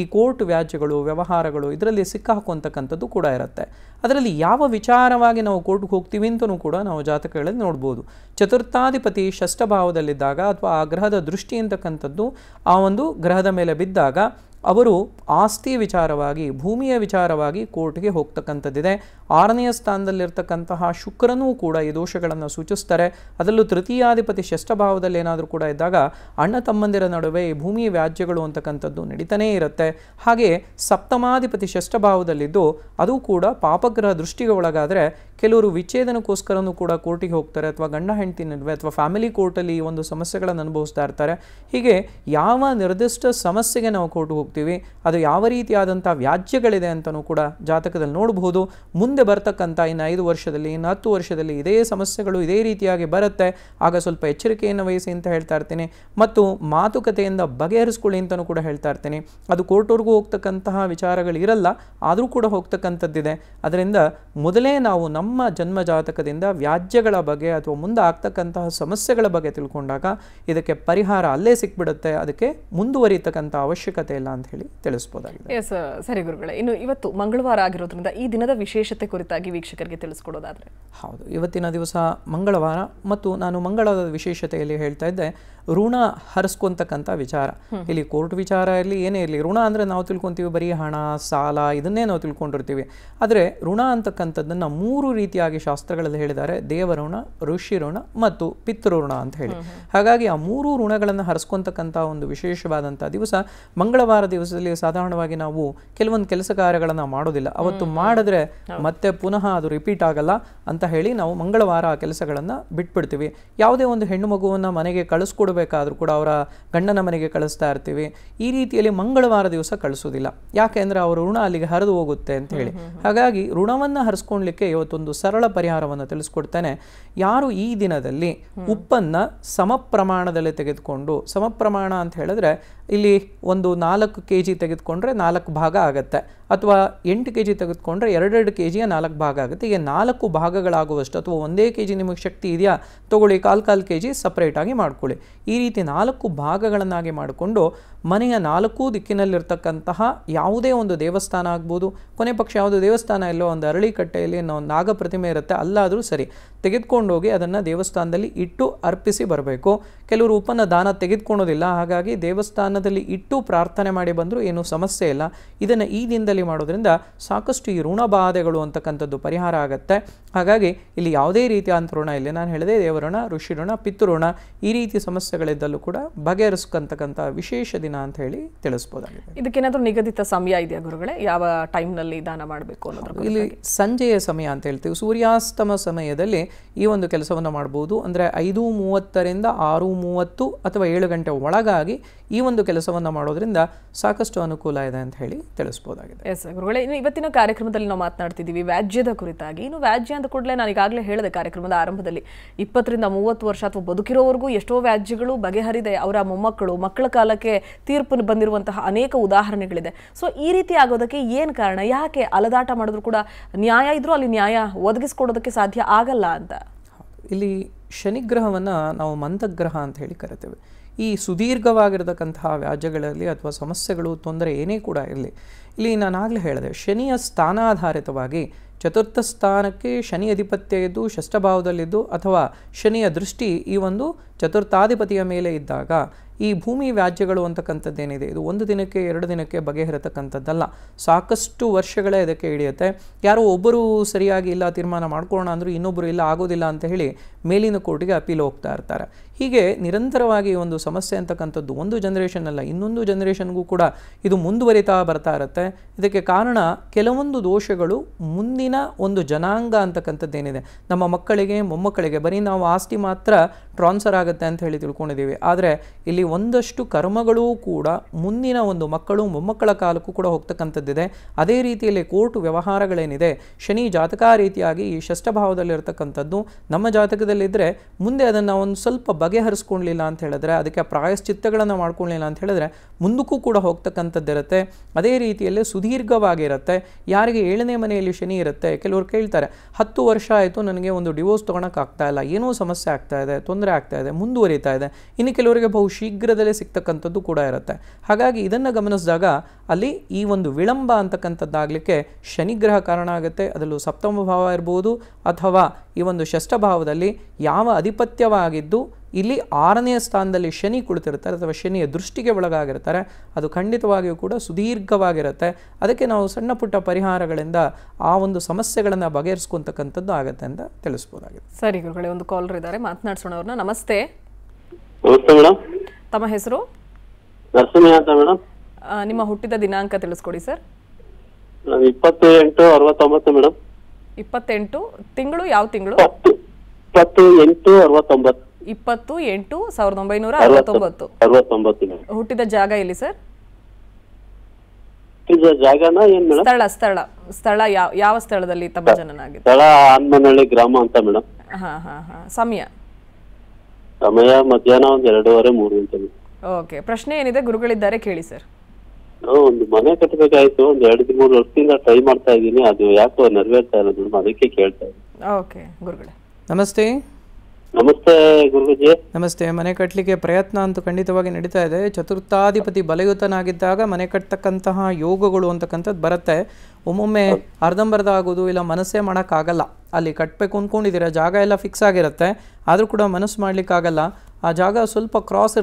B: ಈ ಕೋರ್ಟ್ ವ್ಯಾಜ್ಯಗಳು ವ್ಯವಹಾರಗಳು ಇದರಲ್ಲಿ ಸಿಕ್ಕಾಕುವಂತಕ್ಕಂಥದ್ದು ಕೂಡ ಇರುತ್ತೆ ಅದರಲ್ಲಿ ಯಾವ ವಿಚಾರವಾಗಿ ನಾವು ಕೋರ್ಟ್ಗೆ ಹೋಗ್ತೀವಿ ಅಂತಲೂ ಕೂಡ ನಾವು ಜಾತಕಗಳಲ್ಲಿ ನೋಡ್ಬೋದು ಚತುರ್ಥಾಧಿಪತಿ ಭಾವದಲ್ಲಿದ್ದಾಗ ಅಥವಾ ಆ ಗ್ರಹದ ದೃಷ್ಟಿ ಅಂತಕ್ಕಂಥದ್ದು ಆ ಒಂದು ಗ್ರಹದ ಮೇಲೆ ಬಿದ್ದಾಗ ಅವರು ಆಸ್ತಿ ವಿಚಾರವಾಗಿ ಭೂಮಿಯ ವಿಚಾರವಾಗಿ ಕೋರ್ಟ್ಗೆ ಹೋಗ್ತಕ್ಕಂಥದ್ದಿದೆ ಆರನೆಯ ಸ್ಥಾನದಲ್ಲಿರ್ತಕ್ಕಂತಹ ಶುಕ್ರನೂ ಕೂಡ ಈ ದೋಷಗಳನ್ನು ಸೂಚಿಸ್ತಾರೆ ಅದರಲ್ಲೂ ತೃತೀಯಾಧಿಪತಿ ಭಾವದಲ್ಲಿ ಏನಾದರೂ ಕೂಡ ಇದ್ದಾಗ ಅಣ್ಣ ತಮ್ಮಂದಿರ ನಡುವೆ ಈ ಭೂಮಿ ವ್ಯಾಜ್ಯಗಳು ಅಂತಕ್ಕಂಥದ್ದು ನಡೀತಾನೇ ಇರುತ್ತೆ ಹಾಗೆ ಸಪ್ತಮಾಧಿಪತಿ ಷಷ್ಠಭಾವದಲ್ಲಿದ್ದು ಅದು ಕೂಡ ಪಾಪಗ್ರಹ ದೃಷ್ಟಿಗೆ ಒಳಗಾದರೆ ಕೆಲವರು ವಿಚ್ಛೇದನಕ್ಕೋಸ್ಕರನು ಕೂಡ ಕೋರ್ಟಿಗೆ ಹೋಗ್ತಾರೆ ಅಥವಾ ಗಂಡ ಹೆಂಡತಿ ನಡುವೆ ಅಥವಾ ಫ್ಯಾಮಿಲಿ ಕೋರ್ಟಲ್ಲಿ ಈ ಒಂದು ಸಮಸ್ಯೆಗಳನ್ನು ಅನುಭವಿಸ್ತಾ ಇರ್ತಾರೆ ಹೀಗೆ ಯಾವ ನಿರ್ದಿಷ್ಟ ಸಮಸ್ಯೆಗೆ ನಾವು ಕೋರ್ಟ್ಗೆ ಹೋಗ್ತೀವಿ ಅದು ಯಾವ ರೀತಿಯಾದಂಥ ವ್ಯಾಜ್ಯಗಳಿದೆ ಅಂತಲೂ ಕೂಡ ಜಾತಕದಲ್ಲಿ ನೋಡಬಹುದು ಮುಂದೆ ಮುಂದೆ ಬರ್ತಕ್ಕಂಥ ಇನ್ನು ಐದು ವರ್ಷದಲ್ಲಿ ಇನ್ನು ಹತ್ತು ವರ್ಷದಲ್ಲಿ ಇದೇ ಸಮಸ್ಯೆಗಳು ಇದೇ ರೀತಿಯಾಗಿ ಬರುತ್ತೆ ಆಗ ಸ್ವಲ್ಪ ಎಚ್ಚರಿಕೆಯನ್ನು ವಹಿಸಿ ಅಂತ ಹೇಳ್ತಾ ಇರ್ತೀನಿ ಮತ್ತು ಮಾತುಕತೆಯಿಂದ ಬಗೆಹರಿಸ್ಕೊಳ್ಳಿ ಅಂತಲೂ ಕೂಡ ಹೇಳ್ತಾ ಇರ್ತೀನಿ ಅದು ಕೋರ್ಟ್ವರೆಗೂ ಹೋಗ್ತಕ್ಕಂತಹ ಇರಲ್ಲ ಆದರೂ ಕೂಡ ಹೋಗ್ತಕ್ಕಂಥದ್ದಿದೆ ಅದರಿಂದ ಮೊದಲೇ ನಾವು ನಮ್ಮ ಜನ್ಮ ಜಾತಕದಿಂದ ವ್ಯಾಜ್ಯಗಳ ಬಗ್ಗೆ ಅಥವಾ ಮುಂದೆ ಆಗ್ತಕ್ಕಂತಹ ಸಮಸ್ಯೆಗಳ ಬಗ್ಗೆ ತಿಳ್ಕೊಂಡಾಗ ಇದಕ್ಕೆ ಪರಿಹಾರ ಅಲ್ಲೇ ಸಿಕ್ಬಿಡುತ್ತೆ ಅದಕ್ಕೆ ಮುಂದುವರಿಯತಕ್ಕಂಥ ಅವಶ್ಯಕತೆ ಇಲ್ಲ ಅಂತ ಹೇಳಿ ತಿಳಿಸ್ಬೋದಾಗಿದೆ
A: ಸರಿ ಗುರುಗಳೇ ಇನ್ನು ಇವತ್ತು ಮಂಗಳವಾರ ಆಗಿರೋದ್ರಿಂದ ಈ ದಿನದ ವಿಶೇಷತೆ ಕುರಿತಾಗಿ ವೀಕ್ಷಕರಿಗೆ ತಿಳಿಸ್ಕೊಡೋದಾದರೆ
B: ಹೌದು ಇವತ್ತಿನ ದಿವಸ ಮಂಗಳವಾರ ಮತ್ತು ನಾನು ಮಂಗಳದ ವಿಶೇಷತೆಯಲ್ಲಿ ಹೇಳ್ತಾ ಇದ್ದೆ ಋಣ ಹರಿಸ್ಕೊಂತಕ್ಕಂಥ ವಿಚಾರ ಇಲ್ಲಿ ಕೋರ್ಟ್ ವಿಚಾರ ಇರಲಿ ಏನೇ ಇರಲಿ ಋಣ ಅಂದರೆ ನಾವು ತಿಳ್ಕೊತೀವಿ ಬರೀ ಹಣ ಸಾಲ ಇದನ್ನೇ ನಾವು ತಿಳ್ಕೊಂಡಿರ್ತೀವಿ ಆದರೆ ಋಣ ಅಂತಕ್ಕಂಥದ್ದನ್ನು ಮೂರು ರೀತಿಯಾಗಿ ಶಾಸ್ತ್ರಗಳಲ್ಲಿ ಹೇಳಿದ್ದಾರೆ ದೇವಋಣ ಋಷಿ ಋಣ ಮತ್ತು ಪಿತೃಋಣ ಅಂತ ಹೇಳಿ ಹಾಗಾಗಿ ಆ ಮೂರು ಋಣಗಳನ್ನು ಹರಿಸ್ಕೊಂತಕ್ಕಂಥ ಒಂದು ವಿಶೇಷವಾದಂಥ ದಿವಸ ಮಂಗಳವಾರ ದಿವಸದಲ್ಲಿ ಸಾಧಾರಣವಾಗಿ ನಾವು ಕೆಲವೊಂದು ಕೆಲಸ ಕಾರ್ಯಗಳನ್ನು ಮಾಡೋದಿಲ್ಲ ಅವತ್ತು ಮಾಡಿದ್ರೆ ಮತ್ತೆ ಪುನಃ ಅದು ರಿಪೀಟ್ ಆಗಲ್ಲ ಅಂತ ಹೇಳಿ ನಾವು ಮಂಗಳವಾರ ಆ ಕೆಲಸಗಳನ್ನು ಬಿಟ್ಬಿಡ್ತೀವಿ ಯಾವುದೇ ಒಂದು ಹೆಣ್ಣು ಮಗುವನ್ನು ಮನೆಗೆ ಕಳಿಸ್ಕೊಡ್ಬೇಕಾದ್ರೂ ಕೂಡ ಅವರ ಗಂಡನ ಮನೆಗೆ ಕಳಿಸ್ತಾ ಇರ್ತೀವಿ ಈ ರೀತಿಯಲ್ಲಿ ಮಂಗಳವಾರ ದಿವಸ ಕಳಿಸೋದಿಲ್ಲ ಯಾಕೆಂದ್ರೆ ಅವರು ಋಣ ಅಲ್ಲಿಗೆ ಹರಿದು ಹೋಗುತ್ತೆ ಅಂತ ಹೇಳಿ ಹಾಗಾಗಿ ಋಣವನ್ನು ಹರಿಸ್ಕೊಳ್ಲಿಕ್ಕೆ ಇವತ್ತೊಂದು ಸರಳ ಪರಿಹಾರವನ್ನು ತಿಳಿಸ್ಕೊಡ್ತೇನೆ ಯಾರು ಈ ದಿನದಲ್ಲಿ ಉಪ್ಪನ್ನು ಸಮ ಪ್ರಮಾಣದಲ್ಲಿ ತೆಗೆದುಕೊಂಡು ಸಮ ಪ್ರಮಾಣ ಅಂತ ಹೇಳಿದ್ರೆ ಇಲ್ಲಿ ಒಂದು ನಾಲ್ಕು ಕೆ ಜಿ ತೆಗೆದುಕೊಂಡ್ರೆ ನಾಲ್ಕು ಭಾಗ ಆಗುತ್ತೆ ಅಥವಾ ಎಂಟು ಕೆ ಜಿ ತೆಗೆದುಕೊಂಡ್ರೆ ಎರಡೆರಡು ಕೆ ಜಿ ಇದೆಯಾ ನಾಲ್ಕು ಭಾಗ ಆಗುತ್ತೆ ಈಗ ನಾಲ್ಕು ಭಾಗಗಳಾಗುವಷ್ಟು ಅಥವಾ ಒಂದೇ ಕೆಜಿ ಜಿ ನಿಮಗೆ ಶಕ್ತಿ ಇದೆಯಾ ತೊಗೊಳ್ಳಿ ಕಾಲು ಕಾಲು ಕೆ ಜಿ ಸಪ್ರೇಟಾಗಿ ಮಾಡ್ಕೊಳ್ಳಿ ಈ ರೀತಿ ನಾಲ್ಕು ಭಾಗಗಳನ್ನಾಗಿ ಮಾಡಿಕೊಂಡು ಮನೆಯ ನಾಲ್ಕೂ ದಿಕ್ಕಿನಲ್ಲಿರ್ತಕ್ಕಂತಹ ಯಾವುದೇ ಒಂದು ದೇವಸ್ಥಾನ ಆಗ್ಬೋದು ಕೊನೆ ಪಕ್ಷ ಯಾವುದು ದೇವಸ್ಥಾನ ಇಲ್ಲೋ ಒಂದು ಅರಳಿ ಕಟ್ಟೆಯಲ್ಲಿ ಒಂದು ನಾಗ ಪ್ರತಿಮೆ ಇರುತ್ತೆ ಅಲ್ಲಾದರೂ ಸರಿ ತೆಗೆದುಕೊಂಡೋಗಿ ಅದನ್ನು ದೇವಸ್ಥಾನದಲ್ಲಿ ಇಟ್ಟು ಅರ್ಪಿಸಿ ಬರಬೇಕು ಕೆಲವರು ಉಪನ ದಾನ ತೆಗೆದುಕೊಳ್ಳೋದಿಲ್ಲ ಹಾಗಾಗಿ ದೇವಸ್ಥಾನದಲ್ಲಿ ಇಟ್ಟು ಪ್ರಾರ್ಥನೆ ಮಾಡಿ ಬಂದರೂ ಏನೂ ಸಮಸ್ಯೆ ಇಲ್ಲ ಇದನ್ನು ಈ ದಿನದಲ್ಲಿ ಮಾಡೋದ್ರಿಂದ ಸಾಕಷ್ಟು ಈ ಋಣಬಾಧೆಗಳು ಅಂತಕ್ಕಂಥದ್ದು ಪರಿಹಾರ ಆಗುತ್ತೆ ಹಾಗಾಗಿ ಇಲ್ಲಿ ಯಾವುದೇ ರೀತಿಯ ಋಣ ಇಲ್ಲಿ ನಾನು ಹೇಳಿದೆ ದೇವಋಣ ಋಷಿ ಋಣ ಪಿತೃಋಣ ಈ ರೀತಿ ಸಮಸ್ಯೆಗಳಿದ್ದಲ್ಲೂ ಕೂಡ ಬಗೆಹರಿಸ್ಕಂತಕ್ಕಂಥ ವಿಶೇಷ ದಿನ ಅಂತ ಹೇಳಿ ತಿಳಿಸ್ಬೋದಾಗಿದೆ
A: ಇದಕ್ಕೇನಾದರೂ ನಿಗದಿತ ಸಮಯ ಇದೆಯಾ ಗುರುಗಳೇ ಯಾವ ಟೈಮ್ನಲ್ಲಿ ದಾನ ಮಾಡಬೇಕು ಅನ್ನೋದ್ರ
B: ಇಲ್ಲಿ ಸಂಜೆಯ ಸಮಯ ಅಂತ ಹೇಳ್ತೀವಿ ಸೂರ್ಯಾಸ್ತಮ ಸಮಯದಲ್ಲಿ ಈ ಒಂದು ಕೆಲಸವನ್ನು ಮಾಡ್ಬೋದು ಅಂದರೆ ಐದು ಮೂವತ್ತರಿಂದ ಆರು ಮೂವತ್ತು ಅಥವಾ ಏಳು ಗಂಟೆ ಒಳಗಾಗಿ ಈ ಒಂದು ಕೆಲಸವನ್ನು ಮಾಡೋದ್ರಿಂದ ಸಾಕಷ್ಟು ಅನುಕೂಲ ಇದೆ ಅಂತ ಹೇಳಿ ತಿಳಿಸ್ಬೋದಾಗಿದೆ
A: ಎಸ್ ಗುರುಗಳೇ ಇನ್ನು ಇವತ್ತಿನ ಕಾರ್ಯಕ್ರಮದಲ್ಲಿ ನಾವು ಮಾತನಾಡ್ತಿದ್ದೀವಿ ವ್ಯಾಜ್ಯದ ಕುರಿತಾಗಿ ಇನ್ನು ವ್ಯಾಜ್ಯ ಅಂತ ಕೂಡಲೇ ನಾನು ಈಗಾಗಲೇ ಹೇಳಿದೆ ಕಾರ್ಯಕ್ರಮದ ಆರಂಭದಲ್ಲಿ ಇಪ್ಪತ್ತರಿಂದ ಮೂವತ್ತು ವರ್ಷ ಅಥವಾ ಬದುಕಿರೋವರೆಗೂ ಎಷ್ಟೋ ವ್ಯಾಜ್ಯಗಳು ಬಗೆಹರಿದೆ ಅವರ ಮೊಮ್ಮಕ್ಕಳು ಮಕ್ಕಳ ಕಾಲಕ್ಕೆ ತೀರ್ಪು ಬಂದಿರುವಂತಹ ಅನೇಕ ಉದಾಹರಣೆಗಳಿದೆ ಸೊ ಈ ರೀತಿ ಆಗೋದಕ್ಕೆ ಏನು ಕಾರಣ ಯಾಕೆ ಅಲದಾಟ ಮಾಡಿದ್ರು ಕೂಡ ನ್ಯಾಯ ಇದ್ರೂ ಅಲ್ಲಿ ನ್ಯಾಯ ಒದಗಿಸ್ಕೊಡೋದಕ್ಕೆ ಸಾಧ್ಯ ಆಗಲ್ಲ ಅಂತ
B: ಇಲ್ಲಿ ಶನಿಗ್ರಹವನ್ನು ನಾವು ಮಂದಗ್ರಹ ಅಂತ ಹೇಳಿ ಕರಿತೇವೆ ಈ ಸುದೀರ್ಘವಾಗಿರತಕ್ಕಂತಹ ವ್ಯಾಜ್ಯಗಳಲ್ಲಿ ಅಥವಾ ಸಮಸ್ಯೆಗಳು ತೊಂದರೆ ಏನೇ ಕೂಡ ಇರಲಿ ಇಲ್ಲಿ ನಾನಾಗಲೇ ಹೇಳಿದೆ ಶನಿಯ ಸ್ಥಾನಾಧಾರಿತವಾಗಿ ಚತುರ್ಥ ಸ್ಥಾನಕ್ಕೆ ಶನಿ ಅಧಿಪತ್ಯ ಇದ್ದು ಷಷ್ಠಭಾವದಲ್ಲಿದ್ದು ಅಥವಾ ಶನಿಯ ದೃಷ್ಟಿ ಈ ಒಂದು ಚತುರ್ಥಾಧಿಪತಿಯ ಮೇಲೆ ಇದ್ದಾಗ ಈ ಭೂಮಿ ವ್ಯಾಜ್ಯಗಳು ಅಂತಕ್ಕಂಥದ್ದೇನಿದೆ ಇದು ಒಂದು ದಿನಕ್ಕೆ ಎರಡು ದಿನಕ್ಕೆ ಬಗೆಹರತಕ್ಕಂಥದ್ದಲ್ಲ ಸಾಕಷ್ಟು ವರ್ಷಗಳೇ ಇದಕ್ಕೆ ಹಿಡಿಯುತ್ತೆ ಯಾರೋ ಒಬ್ಬರು ಸರಿಯಾಗಿ ಇಲ್ಲ ತೀರ್ಮಾನ ಮಾಡ್ಕೊಳ್ಳೋಣ ಅಂದರೂ ಇನ್ನೊಬ್ಬರು ಇಲ್ಲ ಆಗೋದಿಲ್ಲ ಅಂತ ಹೇಳಿ ಮೇಲಿನ ಕೋರ್ಟಿಗೆ ಅಪೀಲು ಹೋಗ್ತಾ ಇರ್ತಾರೆ ಹೀಗೆ ನಿರಂತರವಾಗಿ ಒಂದು ಸಮಸ್ಯೆ ಅಂತಕ್ಕಂಥದ್ದು ಒಂದು ಜನ್ರೇಷನಲ್ಲ ಅಲ್ಲ ಇನ್ನೊಂದು ಜನ್ರೇಷನ್ಗೂ ಕೂಡ ಇದು ಮುಂದುವರಿತಾ ಬರ್ತಾ ಇರುತ್ತೆ ಇದಕ್ಕೆ ಕಾರಣ ಕೆಲವೊಂದು ದೋಷಗಳು ಮುಂದಿನ ಒಂದು ಜನಾಂಗ ಅಂತಕ್ಕಂಥದ್ದೇನಿದೆ ನಮ್ಮ ಮಕ್ಕಳಿಗೆ ಮೊಮ್ಮಕ್ಕಳಿಗೆ ಬರೀ ನಾವು ಆಸ್ತಿ ಮಾತ್ರ ಟ್ರಾನ್ಸ್ಫರ್ ಆಗುತ್ತೆ ಅಂತ ಹೇಳಿ ತಿಳ್ಕೊಂಡಿದ್ದೀವಿ ಆದರೆ ಇಲ್ಲಿ ಒಂದಷ್ಟು ಕರ್ಮಗಳೂ ಕೂಡ ಮುಂದಿನ ಒಂದು ಮಕ್ಕಳು ಮೊಮ್ಮಕ್ಕಳ ಕಾಲಕ್ಕೂ ಕೂಡ ಹೋಗ್ತಕ್ಕಂಥದ್ದಿದೆ ಅದೇ ರೀತಿಯಲ್ಲಿ ಕೋರ್ಟ್ ವ್ಯವಹಾರಗಳೇನಿದೆ ಶನಿ ಜಾತಕ ರೀತಿಯಾಗಿ ಈ ಷಷ್ಠಭಾವದಲ್ಲಿರ್ತಕ್ಕಂಥದ್ದು ನಮ್ಮ ಜಾತಕದಲ್ಲಿದ್ದರೆ ಮುಂದೆ ಅದನ್ನು ಒಂದು ಸ್ವಲ್ಪ ಬಗೆಹರಿಸ್ಕೊಳ್ಲಿಲ್ಲ ಅಂತ ಹೇಳಿದ್ರೆ ಅದಕ್ಕೆ ಪ್ರಾಯಶ್ಚಿತ್ತಗಳನ್ನು ಮಾಡ್ಕೊಳ್ಲಿಲ್ಲ ಅಂತ ಹೇಳಿದ್ರೆ ಮುಂದಕ್ಕೂ ಕೂಡ ಹೋಗ್ತಕ್ಕಂಥದ್ದಿರುತ್ತೆ ಅದೇ ರೀತಿಯಲ್ಲಿ ಸುದೀರ್ಘವಾಗಿರುತ್ತೆ ಯಾರಿಗೆ ಏಳನೇ ಮನೆಯಲ್ಲಿ ಶನಿ ಇರುತ್ತೆ ಕೆಲವರು ಕೇಳ್ತಾರೆ ಹತ್ತು ವರ್ಷ ಆಯಿತು ನನಗೆ ಒಂದು ಡಿವೋರ್ಸ್ ಆಗ್ತಾ ಇಲ್ಲ ಏನೋ ಸಮಸ್ಯೆ ಆಗ್ತಾ ಇದೆ ತೊಂದರೆ ಆಗ್ತಾ ಇದೆ ಮುಂದುವರಿತಾ ಇದೆ ಇನ್ನು ಕೆಲವರಿಗೆ ಬಹು ಶೀಘ್ರದಲ್ಲೇ ಸಿಗ್ತಕ್ಕಂಥದ್ದು ಕೂಡ ಇರುತ್ತೆ ಹಾಗಾಗಿ ಇದನ್ನು ಗಮನಿಸಿದಾಗ ಅಲ್ಲಿ ಈ ಒಂದು ವಿಳಂಬ ಅಂತಕ್ಕಂಥದ್ದಾಗಲಿಕ್ಕೆ ಶನಿಗ್ರಹ ಕಾರಣ ಆಗುತ್ತೆ ಅದರಲ್ಲೂ ಸಪ್ತಮ ಭಾವ ಇರ್ಬೋದು ಅಥವಾ ಈ ಒಂದು ಷಷ್ಠ ಭಾವದಲ್ಲಿ ಯಾವ ಅಧಿಪತ್ಯವಾಗಿದ್ದು ಇಲ್ಲಿ ಆರನೆಯ ಸ್ಥಾನದಲ್ಲಿ ಶನಿ ಕುಳಿತಿರ್ತಾರೆ ಅಥವಾ ಶನಿಯ ದೃಷ್ಟಿಗೆ ಒಳಗಾಗಿರ್ತಾರೆ ಅದು ಖಂಡಿತವಾಗಿಯೂ ಕೂಡ ಸುದೀರ್ಘವಾಗಿರುತ್ತೆ ಅದಕ್ಕೆ ನಾವು ಸಣ್ಣ ಪುಟ್ಟ ಪರಿಹಾರಗಳಿಂದ ಆ ಒಂದು ಸಮಸ್ಯೆಗಳನ್ನು ಬಗೆಹರಿಸ್ಕೊಂತಕ್ಕಂಥದ್ದು ಆಗುತ್ತೆ ಅಂತ ತಿಳಿಸ್ಬೋದಾಗಿದೆ
A: ಸರಿ ಗುರುಗಳೇ ಒಂದು ಕಾಲರ್ ಇದ್ದಾರೆ ಮಾತನಾಡಿಸೋಣ ಅವ್ರನ್ನ ನಮಸ್ತೆ ತಮ್ಮ ಹೆಸರು ನಿಮ್ಮ ಹುಟ್ಟಿದ ದಿನಾಂಕ ತಿಳಿಸ್ಕೊಡಿ ಸರ್
B: ಎಂಟು ಅರವತ್ತೊಂಬತ್ತು ಮೇಡಮ್
A: ಇಪ್ಪತ್ತೆಂಟು ತಿಂಗಳು ಯಾವ ತಿಂಗಳು
B: ಇಪ್ಪತ್ತು ಎಂಟು
A: ಇಪ್ಪತ್ತು ಎಂಟು ಸಾವಿರದ ಒಂಬೈನೂರ
B: ಅರವತ್ತೊಂಬತ್ತು
A: ಹುಟ್ಟಿದ ಜಾಗ ಎಲ್ಲಿ ಸರ್ ಸ್ಥಳ ಸ್ಥಳ ಸ್ಥಳ ಯಾವ ಯಾವ ಸ್ಥಳದಲ್ಲಿ ತಮ್ಮ ಜನನಾಗಿದೆ ಸ್ಥಳ ಗ್ರಾಮ ಅಂತ ಮೇಡಮ್ ಸಮಯ ಸಮಯ ಮಧ್ಯಾಹ್ನ ಒಂದ್ ಎರಡೂವರೆ ಮೂರು ಗಂಟೆ ಓಕೆ ಪ್ರಶ್ನೆ ಏನಿದೆ ಗುರುಗಳಿದ್ದಾರೆ ಕೇಳಿ ಸರ್
B: ಒಂದು ಮನೆ ಕಟ್ಟಬೇಕಾಯ್ತು ಒಂದ್ ಎರಡು ಮೂರು ವರ್ಷದಿಂದ ಟ್ರೈ ಮಾಡ್ತಾ ಇದ್ದೀನಿ ಅದು ಯಾಕೋ ನೆರವೇರ್ತಾ ಇರೋದು ಅದಕ್ಕೆ ಕೇಳ್ತಾ ಇದ್ದೀನಿ ಓಕೆ ಗುರುಗಳೇ ನಮಸ್ತೆ ನಮಸ್ತೆ ಗುರುಜಿ ನಮಸ್ತೆ ಮನೆ ಕಟ್ಟಲಿಕ್ಕೆ ಪ್ರಯತ್ನ ಅಂತ ಖಂಡಿತವಾಗಿ ನಡೀತಾ ಇದೆ ಚತುರ್ಥಾಧಿಪತಿ ಬಲಯುತನಾಗಿದ್ದಾಗ ಮನೆ ಕಟ್ಟತಕ್ಕಂತಹ ಯೋಗಗಳು ಅಂತಕ್ಕಂಥದ್ದು ಬರುತ್ತೆ ಒಮ್ಮೊಮ್ಮೆ ಅರ್ಧಂಬರ್ಧ ಆಗೋದು ಇಲ್ಲ ಮನಸ್ಸೇ ಮಾಡೋಕ್ಕಾಗಲ್ಲ ಅಲ್ಲಿ ಕಟ್ಟಬೇಕು ಅಂದ್ಕೊಂಡಿದ್ದೀರಾ ಜಾಗ ಎಲ್ಲ ಫಿಕ್ಸ್ ಆಗಿರುತ್ತೆ ಆದರೂ ಕೂಡ ಮನಸ್ಸು ಮಾಡಲಿಕ್ಕಾಗಲ್ಲ ಆ ಜಾಗ ಸ್ವಲ್ಪ ಕ್ರಾಸ್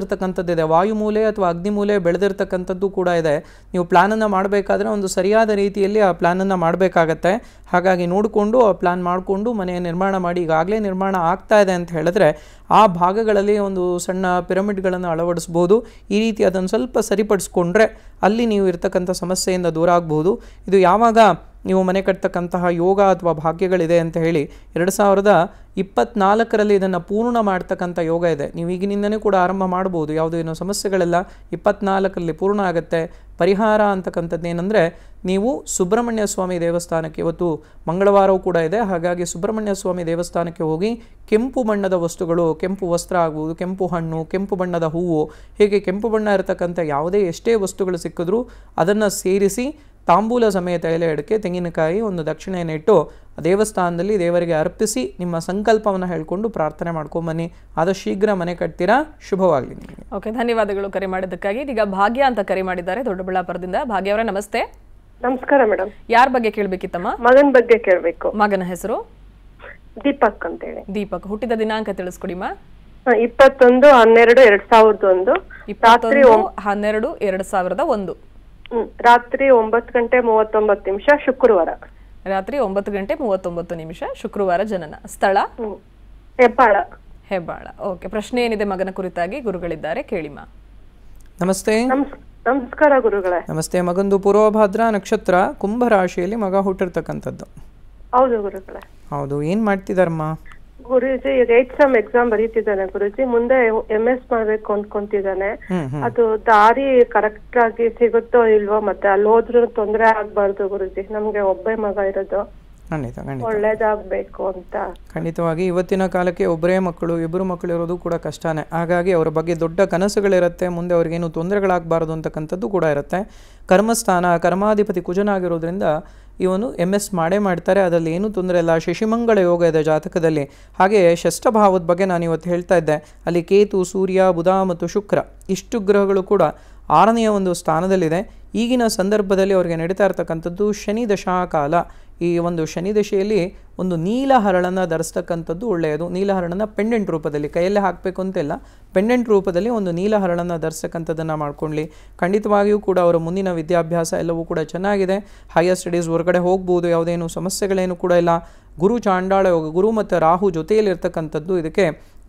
B: ಇದೆ ವಾಯುಮೂಲೆ ಅಥವಾ ಮೂಲೆ ಬೆಳೆದಿರ್ತಕ್ಕಂಥದ್ದು ಕೂಡ ಇದೆ ನೀವು ಪ್ಲ್ಯಾನನ್ನು ಮಾಡಬೇಕಾದ್ರೆ ಒಂದು ಸರಿಯಾದ ರೀತಿಯಲ್ಲಿ ಆ ಪ್ಲ್ಯಾನನ್ನು ಮಾಡಬೇಕಾಗತ್ತೆ ಹಾಗಾಗಿ ನೋಡಿಕೊಂಡು ಆ ಪ್ಲ್ಯಾನ್ ಮಾಡಿಕೊಂಡು ಮನೆಯ ನಿರ್ಮಾಣ ಮಾಡಿ ಈಗಾಗಲೇ ನಿರ್ಮಾಣ ಆಗ್ತಾ ಇದೆ ಅಂತ ಹೇಳಿದ್ರೆ ಆ ಭಾಗಗಳಲ್ಲಿ ಒಂದು ಸಣ್ಣ ಪಿರಮಿಡ್ಗಳನ್ನು ಅಳವಡಿಸ್ಬೋದು ಈ ರೀತಿ ಅದನ್ನು ಸ್ವಲ್ಪ ಸರಿಪಡಿಸ್ಕೊಂಡ್ರೆ ಅಲ್ಲಿ ನೀವು ಇರ್ತಕ್ಕಂಥ ಸಮಸ್ಯೆಯಿಂದ ದೂರ ಆಗ್ಬೋದು ಇದು ಯಾವಾಗ ನೀವು ಮನೆ ಕಟ್ತಕ್ಕಂತಹ ಯೋಗ ಅಥವಾ ಭಾಗ್ಯಗಳಿದೆ ಅಂತ ಹೇಳಿ ಎರಡು ಸಾವಿರದ ಇಪ್ಪತ್ನಾಲ್ಕರಲ್ಲಿ ಇದನ್ನು ಪೂರ್ಣ ಮಾಡ್ತಕ್ಕಂಥ ಯೋಗ ಇದೆ ನೀವು ಈಗಿನಿಂದನೇ ಕೂಡ ಆರಂಭ ಮಾಡ್ಬೋದು ಯಾವುದೋ ಏನೋ ಸಮಸ್ಯೆಗಳೆಲ್ಲ ಇಪ್ಪತ್ನಾಲ್ಕರಲ್ಲಿ ಪೂರ್ಣ ಆಗುತ್ತೆ ಪರಿಹಾರ ಅಂತಕ್ಕಂಥದ್ದು ಏನಂದರೆ ನೀವು ಸುಬ್ರಹ್ಮಣ್ಯ ಸ್ವಾಮಿ ದೇವಸ್ಥಾನಕ್ಕೆ ಇವತ್ತು ಮಂಗಳವಾರವೂ ಕೂಡ ಇದೆ ಹಾಗಾಗಿ ಸುಬ್ರಹ್ಮಣ್ಯ ಸ್ವಾಮಿ ದೇವಸ್ಥಾನಕ್ಕೆ ಹೋಗಿ ಕೆಂಪು ಬಣ್ಣದ ವಸ್ತುಗಳು ಕೆಂಪು ವಸ್ತ್ರ ಆಗುವುದು ಕೆಂಪು ಹಣ್ಣು ಕೆಂಪು ಬಣ್ಣದ ಹೂವು ಹೀಗೆ ಕೆಂಪು ಬಣ್ಣ ಇರತಕ್ಕಂಥ ಯಾವುದೇ ಎಷ್ಟೇ ವಸ್ತುಗಳು ಸಿಕ್ಕಿದ್ರೂ ಅದನ್ನು ಸೇರಿಸಿ ತಾಂಬೂಲ ಸಮೇತ ಎಲೆ ಎಡಕ್ಕೆ ತೆಂಗಿನಕಾಯಿ ಒಂದು ದಕ್ಷಿಣೆಯನ್ನು ಇಟ್ಟು ದೇವಸ್ಥಾನದಲ್ಲಿ ದೇವರಿಗೆ ಅರ್ಪಿಸಿ ನಿಮ್ಮ ಸಂಕಲ್ಪವನ್ನು ಹೇಳ್ಕೊಂಡು ಪ್ರಾರ್ಥನೆ ಮಾಡ್ಕೊಂಬನ್ನಿ ಆದಷ್ಟು ಶೀಘ್ರ ಮನೆ ಕಟ್ತೀರಾ ಶುಭವಾಗಲಿ
A: ಓಕೆ ಧನ್ಯವಾದಗಳು ಕರೆ ಮಾಡಿದ್ದಕ್ಕಾಗಿ ಈಗ ಭಾಗ್ಯ ಅಂತ ಕರೆ ಮಾಡಿದ್ದಾರೆ ದೊಡ್ಡಬಳ್ಳಾಪುರದಿಂದ ಭಾಗ್ಯ ಅವರೇ ನಮಸ್ತೆ ನಮಸ್ಕಾರ ಮೇಡಮ್ ಯಾರ ಬಗ್ಗೆ ಕೇಳಬೇಕಿತ್ತಮ್ಮ ಮಗನ ಬಗ್ಗೆ ಕೇಳಬೇಕು ಮಗನ ಹೆಸರು ದೀಪಕ್ ಅಂತ ಹೇಳಿ ದೀಪಕ್ ಹುಟ್ಟಿದ ದಿನಾಂಕ ತಿಳಿಸ್ಕೊಡಿಮ್ಮ ಇಪ್ಪತ್ತೊಂದು ಹನ್ನೆರಡು ಎರಡ್ ಸಾವಿರದ ಒಂದು ಇಪ್ಪತ್ತೊಂದು ಹನ್ನೆರಡು ಎರಡ್ ಸಾವಿರದ ಒಂದು ರಾತ್ರಿ ಒಂಬತ್ತು ಗಂಟೆ ಮೂವತ್ತೊಂಬತ್ತು ನಿಮಿಷ ಶುಕ್ರವಾರ ರಾತ್ರಿ ಒಂಬತ್ತು ಗಂಟೆ ಮೂವತ್ತೊಂಬತ್ತು ನಿಮಿಷ ಶುಕ್ರವಾರ ಜನನ ಸ್ಥಳ ಹೆಬ್ಬಾಳ ಹೆಬ್ಬಾಳ ಓಕೆ ಪ್ರಶ್ನೆ ಏನಿದೆ ಮಗನ ಕುರಿತಾಗಿ ಗುರುಗಳಿದ್ದಾರೆ ಕೇಳಿಮ ನಮಸ್ತೆ ನಮಸ್ಕಾರ ಗುರುಗಳೇ
B: ನಮಸ್ತೆ ಮಗಂದು ಪೂರ್ವಭಾದ್ರ ನಕ್ಷತ್ರ ಕುಂಭ ರಾಶಿಯಲ್ಲಿ ಮಗ ಹುಟ್ಟಿರ್ತಕ್ಕಂಥದ್ದು
A: ಹೌದು ಗುರುಗಳೇ
B: ಹೌದು ಏನ್ ಮಾಡ್ತಿದಾರಮ್ಮ
A: ಗುರುಜಿ ಈಗ ಏಟ್ ಸಮ್ ಎಕ್ಸಾಮ್ ಬರೀತಿದ್ದಾನೆ ಗುರುಜಿ ಮುಂದೆ ಎಂ ಎಸ್ ಮಾಡ್ಬೇಕು ಅನ್ಕೊಂತಿದ್ದಾನೆ ಅದು ದಾರಿ ಕರೆಕ್ಟ್ ಆಗಿ ಸಿಗುತ್ತೋ ಇಲ್ವೋ ಮತ್ತೆ ಅಲ್ಲಿ ಹೋದ್ರು ತೊಂದರೆ ಆಗ್ಬಾರ್ದು ಗುರುಜಿ ನಮ್ಗೆ ಒಬ್ಬ ಮಗ ಇರೋದು ಖಂಡಿತ ಖಂಡಿತ ಅಂತ
B: ಖಂಡಿತವಾಗಿ ಇವತ್ತಿನ ಕಾಲಕ್ಕೆ ಒಬ್ಬರೇ ಮಕ್ಕಳು ಇಬ್ಬರು ಮಕ್ಕಳು ಇರೋದು ಕೂಡ ಕಷ್ಟನೇ ಹಾಗಾಗಿ ಅವರ ಬಗ್ಗೆ ದೊಡ್ಡ ಕನಸುಗಳಿರುತ್ತೆ ಮುಂದೆ ಅವ್ರಿಗೇನು ತೊಂದರೆಗಳಾಗಬಾರದು ಅಂತಕ್ಕಂಥದ್ದು ಕೂಡ ಇರುತ್ತೆ ಕರ್ಮಸ್ಥಾನ ಕರ್ಮಾಧಿಪತಿ ಕುಜನಾಗಿರೋದ್ರಿಂದ ಇವನು ಎಮ್ ಎಸ್ ಮಾಡೇ ಮಾಡ್ತಾರೆ ಅದರಲ್ಲಿ ಏನೂ ತೊಂದರೆ ಇಲ್ಲ ಶಶಿಮಂಗಳ ಯೋಗ ಇದೆ ಜಾತಕದಲ್ಲಿ ಹಾಗೆ ಭಾವದ ಬಗ್ಗೆ ನಾನು ಇವತ್ತು ಹೇಳ್ತಾ ಇದ್ದೆ ಅಲ್ಲಿ ಕೇತು ಸೂರ್ಯ ಬುಧ ಮತ್ತು ಶುಕ್ರ ಇಷ್ಟು ಗ್ರಹಗಳು ಕೂಡ ಆರನೆಯ ಒಂದು ಸ್ಥಾನದಲ್ಲಿದೆ ಈಗಿನ ಸಂದರ್ಭದಲ್ಲಿ ಅವರಿಗೆ ನಡೀತಾ ಇರತಕ್ಕಂಥದ್ದು ಶನಿ ದಶಾಕಾಲ ಈ ಒಂದು ಶನಿ ದಶೆಯಲ್ಲಿ ಒಂದು ನೀಲಹರಳನ್ನು ಧರಿಸ್ತಕ್ಕಂಥದ್ದು ಒಳ್ಳೆಯದು ನೀಲಹರಳನ್ನು ಪೆಂಡೆಂಟ್ ರೂಪದಲ್ಲಿ ಕೈಯಲ್ಲೇ ಹಾಕಬೇಕು ಅಂತ ಇಲ್ಲ ಪೆಂಡೆಂಟ್ ರೂಪದಲ್ಲಿ ಒಂದು ನೀಲಹರಳನ್ನು ಧರಿಸ್ತಕ್ಕಂಥದ್ದನ್ನು ಮಾಡ್ಕೊಳ್ಳಿ ಖಂಡಿತವಾಗಿಯೂ ಕೂಡ ಅವರ ಮುಂದಿನ ವಿದ್ಯಾಭ್ಯಾಸ ಎಲ್ಲವೂ ಕೂಡ ಚೆನ್ನಾಗಿದೆ ಹೈಯರ್ ಸ್ಟಡೀಸ್ ಹೊರಗಡೆ ಹೋಗ್ಬೋದು ಯಾವುದೇನು ಸಮಸ್ಯೆಗಳೇನು ಕೂಡ ಇಲ್ಲ ಗುರು ಚಾಂಡಾಳ ಗುರು ಮತ್ತು ರಾಹು ಜೊತೆಯಲ್ಲಿರ್ತಕ್ಕಂಥದ್ದು ಇದಕ್ಕೆ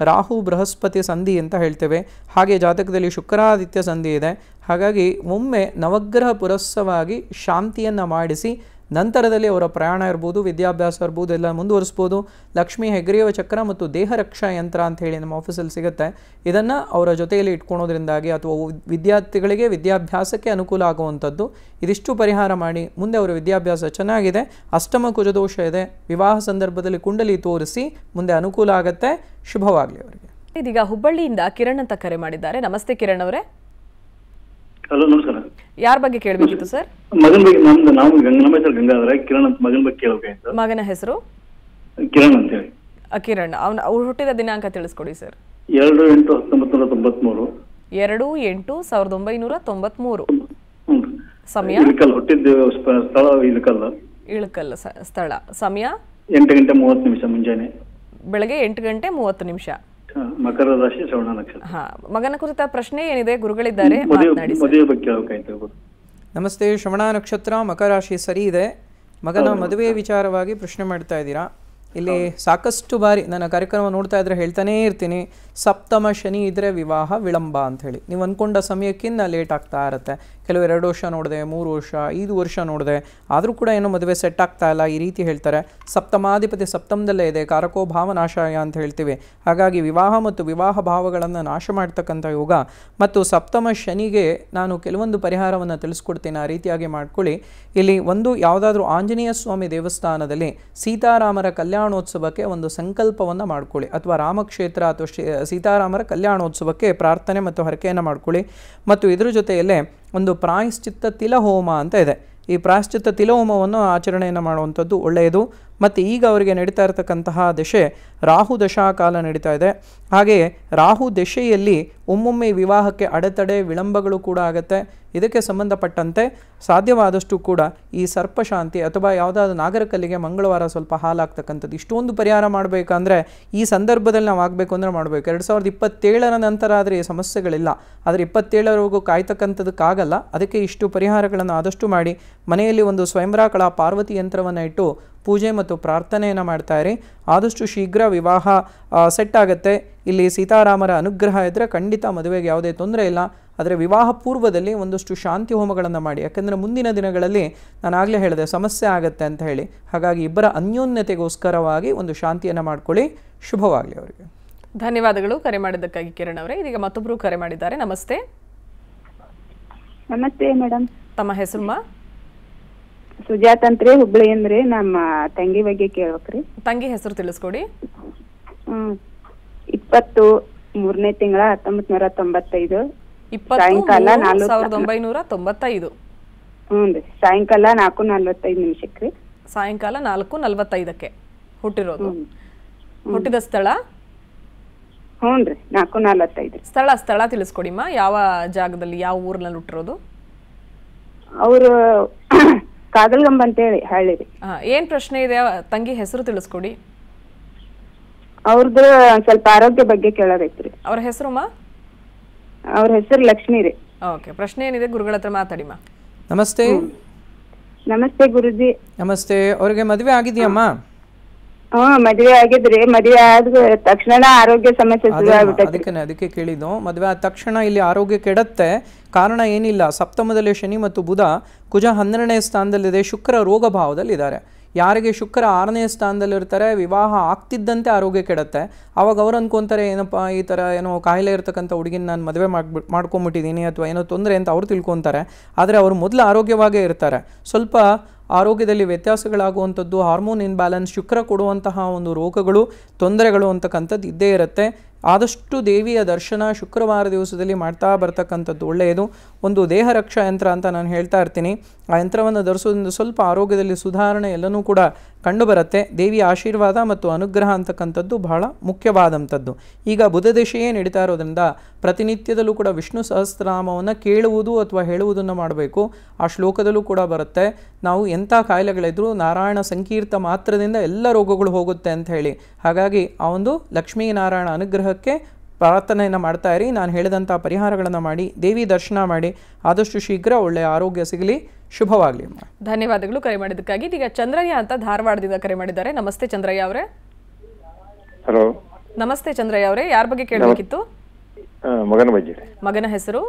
B: ರಾಹು ಬೃಹಸ್ಪತಿ ಸಂಧಿ ಅಂತ ಹೇಳ್ತೇವೆ ಹಾಗೆ ಜಾತಕದಲ್ಲಿ ಶುಕ್ರಾದಿತ್ಯ ಸಂಧಿ ಇದೆ ಹಾಗಾಗಿ ಒಮ್ಮೆ ನವಗ್ರಹ ಪುರಸ್ಸವಾಗಿ ಶಾಂತಿಯನ್ನು ಮಾಡಿಸಿ ನಂತರದಲ್ಲಿ ಅವರ ಪ್ರಯಾಣ ಇರ್ಬೋದು ವಿದ್ಯಾಭ್ಯಾಸ ಇರ್ಬೋದು ಎಲ್ಲ ಮುಂದುವರಿಸ್ಬೋದು ಲಕ್ಷ್ಮಿ ಹೆಗ್ರಿಯವ ಚಕ್ರ ಮತ್ತು ದೇಹ ರಕ್ಷಾ ಯಂತ್ರ ಅಂತ ಹೇಳಿ ನಮ್ಮ ಆಫೀಸಲ್ಲಿ ಸಿಗುತ್ತೆ ಇದನ್ನು ಅವರ ಜೊತೆಯಲ್ಲಿ ಇಟ್ಕೊಳೋದ್ರಿಂದಾಗಿ ಅಥವಾ ವಿದ್ಯಾರ್ಥಿಗಳಿಗೆ ವಿದ್ಯಾಭ್ಯಾಸಕ್ಕೆ ಅನುಕೂಲ ಆಗುವಂಥದ್ದು ಇದಿಷ್ಟು ಪರಿಹಾರ ಮಾಡಿ ಮುಂದೆ ಅವರ ವಿದ್ಯಾಭ್ಯಾಸ ಚೆನ್ನಾಗಿದೆ ಅಷ್ಟಮ ಕುಜದೋಷ ಇದೆ ವಿವಾಹ ಸಂದರ್ಭದಲ್ಲಿ ಕುಂಡಲಿ ತೋರಿಸಿ ಮುಂದೆ ಅನುಕೂಲ ಆಗುತ್ತೆ ಶುಭವಾಗಲಿ ಅವರಿಗೆ
A: ಇದೀಗ ಹುಬ್ಬಳ್ಳಿಯಿಂದ ಕಿರಣ್ ಅಂತ ಕರೆ ಮಾಡಿದ್ದಾರೆ ನಮಸ್ತೆ ಕಿರಣ್ ಅವರೇ ಹಲೋ ನಮಸ್ಕಾರ ಯಾರ ಬಗ್ಗೆ ಕೇಳಬೇಕಿತ್ತು ಸರ್
B: ಮಗನ ಬಗ್ಗೆ ನಾವು ಹೆಸರು ಕಿರಣ್ ಅಂತ
A: ಹೇಳಿ ಅವನ ಹುಟ್ಟಿದ ದಿನಾಂಕ ತಿಳಿಸ್ಕೊಡಿ ಸರ್
B: ಎರಡು ಎಂಟು ಹತ್ತೊಂಬತ್ತು ನೂರ ತೊಂಬತ್ಮೂರು
A: ಎರಡು ಎಂಟು ಸಾವಿರದ ಒಂಬೈನೂರ ಸಮಯ ಸ್ಥಳ ಸ್ಥಳ ಸಮಯ ಎಂಟು ಗಂಟೆ ಮೂವತ್ತು ನಿಮಿಷ ಮುಂಜಾನೆ ಬೆಳಗ್ಗೆ ಎಂಟು ಗಂಟೆ ಮೂವತ್ತು ನಿಮಿಷ ಮಕರ ರಾಶಿ ಶ್ರವಣ ನಕ್ಷತ್ರ ಮಗನ ಕುರಿತ ಪ್ರಶ್ನೆ ಏನಿದೆ ಗುರುಗಳಿದ್ದಾರೆ ಮಾತನಾಡಿ
B: ನಮಸ್ತೆ ಶ್ರವಣ ನಕ್ಷತ್ರ ರಾಶಿ ಸರಿ ಇದೆ ಮಗನ ಮದುವೆ ವಿಚಾರವಾಗಿ ಪ್ರಶ್ನೆ ಮಾಡ್ತಾ ಇದ್ದೀರಾ ಇಲ್ಲಿ ಸಾಕಷ್ಟು ಬಾರಿ ನನ್ನ ಕಾರ್ಯಕ್ರಮ ನೋಡ್ತಾ ಇದ್ರೆ ಹೇಳ್ತಾನೇ ಇರ್ತೀನಿ ಸಪ್ತಮ ಶನಿ ಇದ್ರೆ ವಿವಾಹ ವಿಳಂಬ ಅಂತ ಹೇಳಿ ನೀವು ಅಂದ್ಕೊಂಡ ಸಮಯಕ್ಕಿಂತ ಲೇಟ್ ಆಗ್ತಾ ಇರುತ್ತೆ ಕೆಲವು ಎರಡು ವರ್ಷ ನೋಡಿದೆ ಮೂರು ವರ್ಷ ಐದು ವರ್ಷ ನೋಡಿದೆ ಆದರೂ ಕೂಡ ಏನು ಮದುವೆ ಸೆಟ್ ಆಗ್ತಾ ಇಲ್ಲ ಈ ರೀತಿ ಹೇಳ್ತಾರೆ ಸಪ್ತಮಾಧಿಪತಿ ಸಪ್ತಮದಲ್ಲೇ ಇದೆ ಕಾರಕೋ ನಾಶಾಯ ಅಂತ ಹೇಳ್ತೀವಿ ಹಾಗಾಗಿ ವಿವಾಹ ಮತ್ತು ವಿವಾಹ ಭಾವಗಳನ್ನು ನಾಶ ಮಾಡ್ತಕ್ಕಂಥ ಯೋಗ ಮತ್ತು ಸಪ್ತಮ ಶನಿಗೆ ನಾನು ಕೆಲವೊಂದು ಪರಿಹಾರವನ್ನು ತಿಳಿಸ್ಕೊಡ್ತೀನಿ ಆ ರೀತಿಯಾಗಿ ಮಾಡ್ಕೊಳ್ಳಿ ಇಲ್ಲಿ ಒಂದು ಯಾವುದಾದ್ರೂ ಆಂಜನೇಯ ಸ್ವಾಮಿ ದೇವಸ್ಥಾನದಲ್ಲಿ ಸೀತಾರಾಮರ ಕಲ್ಯಾಣ ಕಲ್ಯಾಣೋತ್ಸವಕ್ಕೆ ಒಂದು ಸಂಕಲ್ಪವನ್ನು ಮಾಡ್ಕೊಳ್ಳಿ ಅಥವಾ ರಾಮಕ್ಷೇತ್ರ ಅಥವಾ ಶ್ರೀ ಸೀತಾರಾಮರ ಕಲ್ಯಾಣೋತ್ಸವಕ್ಕೆ ಪ್ರಾರ್ಥನೆ ಮತ್ತು ಹರಕೆಯನ್ನು ಮಾಡ್ಕೊಳ್ಳಿ ಮತ್ತು ಇದರ ಜೊತೆಯಲ್ಲೇ ಒಂದು ಪ್ರಾಯಶ್ಚಿತ್ತ ತಿಲಹೋಮ ಅಂತ ಇದೆ ಈ ಪ್ರಾಯಶ್ಚಿತ್ತ ತಿಲಹೋಮವನ್ನು ಆಚರಣೆಯನ್ನು ಮಾಡುವಂಥದ್ದು ಒಳ್ಳೆಯದು ಮತ್ತು ಈಗ ಅವರಿಗೆ ನಡೀತಾ ಇರತಕ್ಕಂತಹ ದಶೆ ರಾಹು ದಶಾ ಕಾಲ ನಡೀತಾ ಇದೆ ಹಾಗೆಯೇ ರಾಹು ದಶೆಯಲ್ಲಿ ಒಮ್ಮೊಮ್ಮೆ ವಿವಾಹಕ್ಕೆ ಅಡೆತಡೆ ವಿಳಂಬಗಳು ಕೂಡ ಆಗುತ್ತೆ ಇದಕ್ಕೆ ಸಂಬಂಧಪಟ್ಟಂತೆ ಸಾಧ್ಯವಾದಷ್ಟು ಕೂಡ ಈ ಸರ್ಪಶಾಂತಿ ಅಥವಾ ಯಾವುದಾದ್ರೂ ನಾಗರಕಲ್ಲಿಗೆ ಮಂಗಳವಾರ ಸ್ವಲ್ಪ ಹಾಲಾಗ್ತಕ್ಕಂಥದ್ದು ಇಷ್ಟೊಂದು ಪರಿಹಾರ ಮಾಡಬೇಕಂದ್ರೆ ಈ ಸಂದರ್ಭದಲ್ಲಿ ನಾವು ಆಗಬೇಕು ಅಂದರೆ ಮಾಡಬೇಕು ಎರಡು ಸಾವಿರದ ಇಪ್ಪತ್ತೇಳರ ನಂತರ ಆದರೆ ಈ ಸಮಸ್ಯೆಗಳಿಲ್ಲ ಆದರೆ ಇಪ್ಪತ್ತೇಳರವರೆಗೂ ಕಾಯ್ತಕ್ಕಂಥದ್ದಕ್ಕಾಗಲ್ಲ ಅದಕ್ಕೆ ಇಷ್ಟು ಪರಿಹಾರಗಳನ್ನು ಆದಷ್ಟು ಮಾಡಿ ಮನೆಯಲ್ಲಿ ಒಂದು ಸ್ವಯಂರಾಕಳ ಪಾರ್ವತಿ ಯಂತ್ರವನ್ನು ಇಟ್ಟು ಪೂಜೆ ಮತ್ತು ಪ್ರಾರ್ಥನೆಯನ್ನು ಮಾಡ್ತಾ ಇರಿ ಆದಷ್ಟು ಶೀಘ್ರ ವಿವಾಹ ಸೆಟ್ ಆಗುತ್ತೆ ಇಲ್ಲಿ ಸೀತಾರಾಮರ ಅನುಗ್ರಹ ಇದ್ದರೆ ಖಂಡಿತ ಮದುವೆಗೆ ಯಾವುದೇ ತೊಂದರೆ ಇಲ್ಲ ಆದರೆ ವಿವಾಹ ಪೂರ್ವದಲ್ಲಿ ಒಂದಷ್ಟು ಶಾಂತಿ ಹೋಮಗಳನ್ನು ಮಾಡಿ ಯಾಕೆಂದರೆ ಮುಂದಿನ ದಿನಗಳಲ್ಲಿ ಆಗಲೇ ಹೇಳಿದೆ ಸಮಸ್ಯೆ ಆಗುತ್ತೆ ಅಂತ ಹೇಳಿ ಹಾಗಾಗಿ ಇಬ್ಬರ ಅನ್ಯೋನ್ಯತೆಗೋಸ್ಕರವಾಗಿ ಒಂದು ಶಾಂತಿಯನ್ನು ಮಾಡ್ಕೊಳ್ಳಿ ಶುಭವಾಗಲಿ ಅವರಿಗೆ
A: ಧನ್ಯವಾದಗಳು ಕರೆ ಮಾಡಿದ್ದಕ್ಕಾಗಿ ಕಿರಣ್ ಅವರೇ ಇದೀಗ ಮತ್ತೊಬ್ಬರು ಕರೆ ಮಾಡಿದ್ದಾರೆ ನಮಸ್ತೆ ನಮಸ್ತೆ ಮೇಡಮ್ ತಮ್ಮ ಹೆಸರುಮ್ಮ ಸುಜಾತ್ ಅಂತ್ರಿ ಅಂದ್ರಿ ನಮ್ಮ ತಂಗಿ ಬಗ್ಗೆ ಕೇಳ್ಬೇಕ್ರಿ ತಂಗಿ ಹೆಸರು ತಿಳಿಸ್ಕೊಡಿ ಇಪ್ಪತ್ತು ಮೂರನೇ ತಿಂಗಳ ಹತ್ತೊಂಬತ್ ನೂರ ತೊಂಬತ್ತೈದು ಸಾಯಂಕಾಲ ಸಾವಿರದ ತೊಂಬತ್ತೈದು ಹ್ಞೂ ಸಾಯಂಕಾಲ ನಾಲ್ಕು ನಲ್ವತ್ತೈದು ನಿಮಿಷಕ್ರಿ ಸಾಯಂಕಾಲ ನಾಲ್ಕು ನಲ್ವತ್ತೈದಕ್ಕೆ ಹುಟ್ಟಿರೋದು ಹುಟ್ಟಿದ ಸ್ಥಳ ಹುನ್ರಿ ನಾಲ್ಕು ನಲ್ವತ್ತೈದು ಸ್ಥಳ ಸ್ಥಳ ತಿಳಿಸ್ಕೊಡಿಮ್ಮ ಯಾವ ಜಾಗದಲ್ಲಿ ಯಾವ ಊರ್ನಲ್ಲಿ ಹುಟ್ಟಿರೋದು ಅವರು ಕಾಗಲ್ಗಂಬ ಅಂತೇಳಿ ಹಳ್ಳಿರಿ ಏನ್ ಪ್ರಶ್ನೆ ಇದೆ ತಂಗಿ ಹೆಸರು ತಿಳಿಸ್ಕೊಡಿ ಅವ್ರದ್ದು
B: ಸ್ವಲ್ಪ ಆರೋಗ್ಯ ಬಗ್ಗೆ ಕೇಳಬೇಕ್ರಿ ಅವ್ರ ಹೆಸರು ಮಾ ಅವ್ರ ಹೆಸರು ಲಕ್ಷ್ಮಿ ರೀ
A: ಓಕೆ ಪ್ರಶ್ನೆ ಏನಿದೆ ಗುರುಗಳ ಹತ್ರ ಮಾತಾಡಿ ಮಾ
B: ನಮಸ್ತೆ ನಮಸ್ತೆ ಗುರುಜಿ ನಮಸ್ತೆ ಅವ್ರಿಗೆ ಮದುವೆ ಆಗಿದೆಯಮ್ಮ ಹಾ ಮದ್ವೆ ಅದಕ್ಕೆ ಅದಕ್ಕೆ ಕೇಳಿದ್ದು ಮದುವೆ ಆದ ತಕ್ಷಣ ಇಲ್ಲಿ ಆರೋಗ್ಯ ಕೆಡತ್ತೆ ಕಾರಣ ಏನಿಲ್ಲ ಸಪ್ತಮದಲ್ಲಿ ಶನಿ ಮತ್ತು ಬುಧ ಕುಜ ಹನ್ನೆರಡನೇ ಸ್ಥಾನದಲ್ಲಿದೆ ಶುಕ್ರ ರೋಗ ಭಾವದಲ್ಲಿ ಇದ್ದಾರೆ ಯಾರಿಗೆ ಶುಕ್ರ ಆರನೇ ಸ್ಥಾನದಲ್ಲಿರ್ತಾರೆ ವಿವಾಹ ಆಗ್ತಿದ್ದಂತೆ ಆರೋಗ್ಯ ಕೆಡತ್ತೆ ಅವಾಗ ಅವ್ರು ಅನ್ಕೊಂತಾರೆ ಏನಪ್ಪ ಈ ತರ ಏನೋ ಕಾಯಿಲೆ ಇರ್ತಕ್ಕಂಥ ಹುಡುಗಿನ ನಾನು ಮದುವೆ ಮಾಡ್ಬಿಟ್ಟು ಅಥವಾ ಏನೋ ತೊಂದರೆ ಅಂತ ಅವ್ರು ತಿಳ್ಕೊತಾರೆ ಆದರೆ ಅವರು ಮೊದಲು ಆರೋಗ್ಯವಾಗೇ ಇರ್ತಾರೆ ಸ್ವಲ್ಪ ಆರೋಗ್ಯದಲ್ಲಿ ವ್ಯತ್ಯಾಸಗಳಾಗುವಂಥದ್ದು ಹಾರ್ಮೋನ್ ಇನ್ಬ್ಯಾಲೆನ್ಸ್ ಶುಕ್ರ ಕೊಡುವಂತಹ ಒಂದು ರೋಗಗಳು ತೊಂದರೆಗಳು ಅಂತಕ್ಕಂಥದ್ದು ಇದ್ದೇ ಇರುತ್ತೆ ಆದಷ್ಟು ದೇವಿಯ ದರ್ಶನ ಶುಕ್ರವಾರ ದಿವಸದಲ್ಲಿ ಮಾಡ್ತಾ ಬರ್ತಕ್ಕಂಥದ್ದು ಒಳ್ಳೆಯದು ಒಂದು ದೇಹ ರಕ್ಷಾ ಯಂತ್ರ ಅಂತ ನಾನು ಹೇಳ್ತಾ ಇರ್ತೀನಿ ಆ ಯಂತ್ರವನ್ನು ಧರಿಸೋದ್ರಿಂದ ಸ್ವಲ್ಪ ಆರೋಗ್ಯದಲ್ಲಿ ಸುಧಾರಣೆ ಎಲ್ಲನೂ ಕೂಡ ಕಂಡುಬರುತ್ತೆ ದೇವಿಯ ಆಶೀರ್ವಾದ ಮತ್ತು ಅನುಗ್ರಹ ಅಂತಕ್ಕಂಥದ್ದು ಬಹಳ ಮುಖ್ಯವಾದಂಥದ್ದು ಈಗ ಬುಧ ದಿಶೆಯೇ ನಡೀತಾ ಇರೋದ್ರಿಂದ ಪ್ರತಿನಿತ್ಯದಲ್ಲೂ ಕೂಡ ವಿಷ್ಣು ಸಹಸ್ರನಾಮವನ್ನು ಕೇಳುವುದು ಅಥವಾ ಹೇಳುವುದನ್ನು ಮಾಡಬೇಕು ಆ ಶ್ಲೋಕದಲ್ಲೂ ಕೂಡ ಬರುತ್ತೆ ನಾವು ಎಂಥ ಕಾಯಿಲೆಗಳಿದ್ರೂ ನಾರಾಯಣ ಸಂಕೀರ್ತ ಮಾತ್ರದಿಂದ ಎಲ್ಲ ರೋಗಗಳು ಹೋಗುತ್ತೆ ಅಂತ ಹೇಳಿ ಹಾಗಾಗಿ ಆ ಒಂದು ಲಕ್ಷ್ಮೀನಾರಾಯಣ ಅನುಗ್ರಹಕ್ಕೆ ಪ್ರಾರ್ಥನೆಯನ್ನು ಮಾಡ್ತಾ ಇರಿ ನಾನು ಹೇಳಿದಂಥ ಪರಿಹಾರಗಳನ್ನು ಮಾಡಿ ದೇವಿ ದರ್ಶನ ಮಾಡಿ ಆದಷ್ಟು ಶೀಘ್ರ ಒಳ್ಳೆಯ ಆರೋಗ್ಯ ಸಿಗಲಿ ಶುಭವಾಗಲಿ
A: ಧನ್ಯವಾದಗಳು ಕರೆ ಮಾಡಿದ್ದಕ್ಕಾಗಿ ಈಗ ಚಂದ್ರಯ್ಯ ಅಂತ ಧಾರವಾಡದಿಂದ ಕರೆ ಮಾಡಿದ್ದಾರೆ ನಮಸ್ತೆ ಚಂದ್ರಯ್ಯ ಅವರೇ ಹಲೋ ನಮಸ್ತೆ ಚಂದ್ರಯ್ಯ ಅವರೇ ಯಾರ ಬಗ್ಗೆ ಕೇಳಬೇಕಿತ್ತು ಮಗನ ಬಗ್ಗೆ ಮಗನ ಹೆಸರು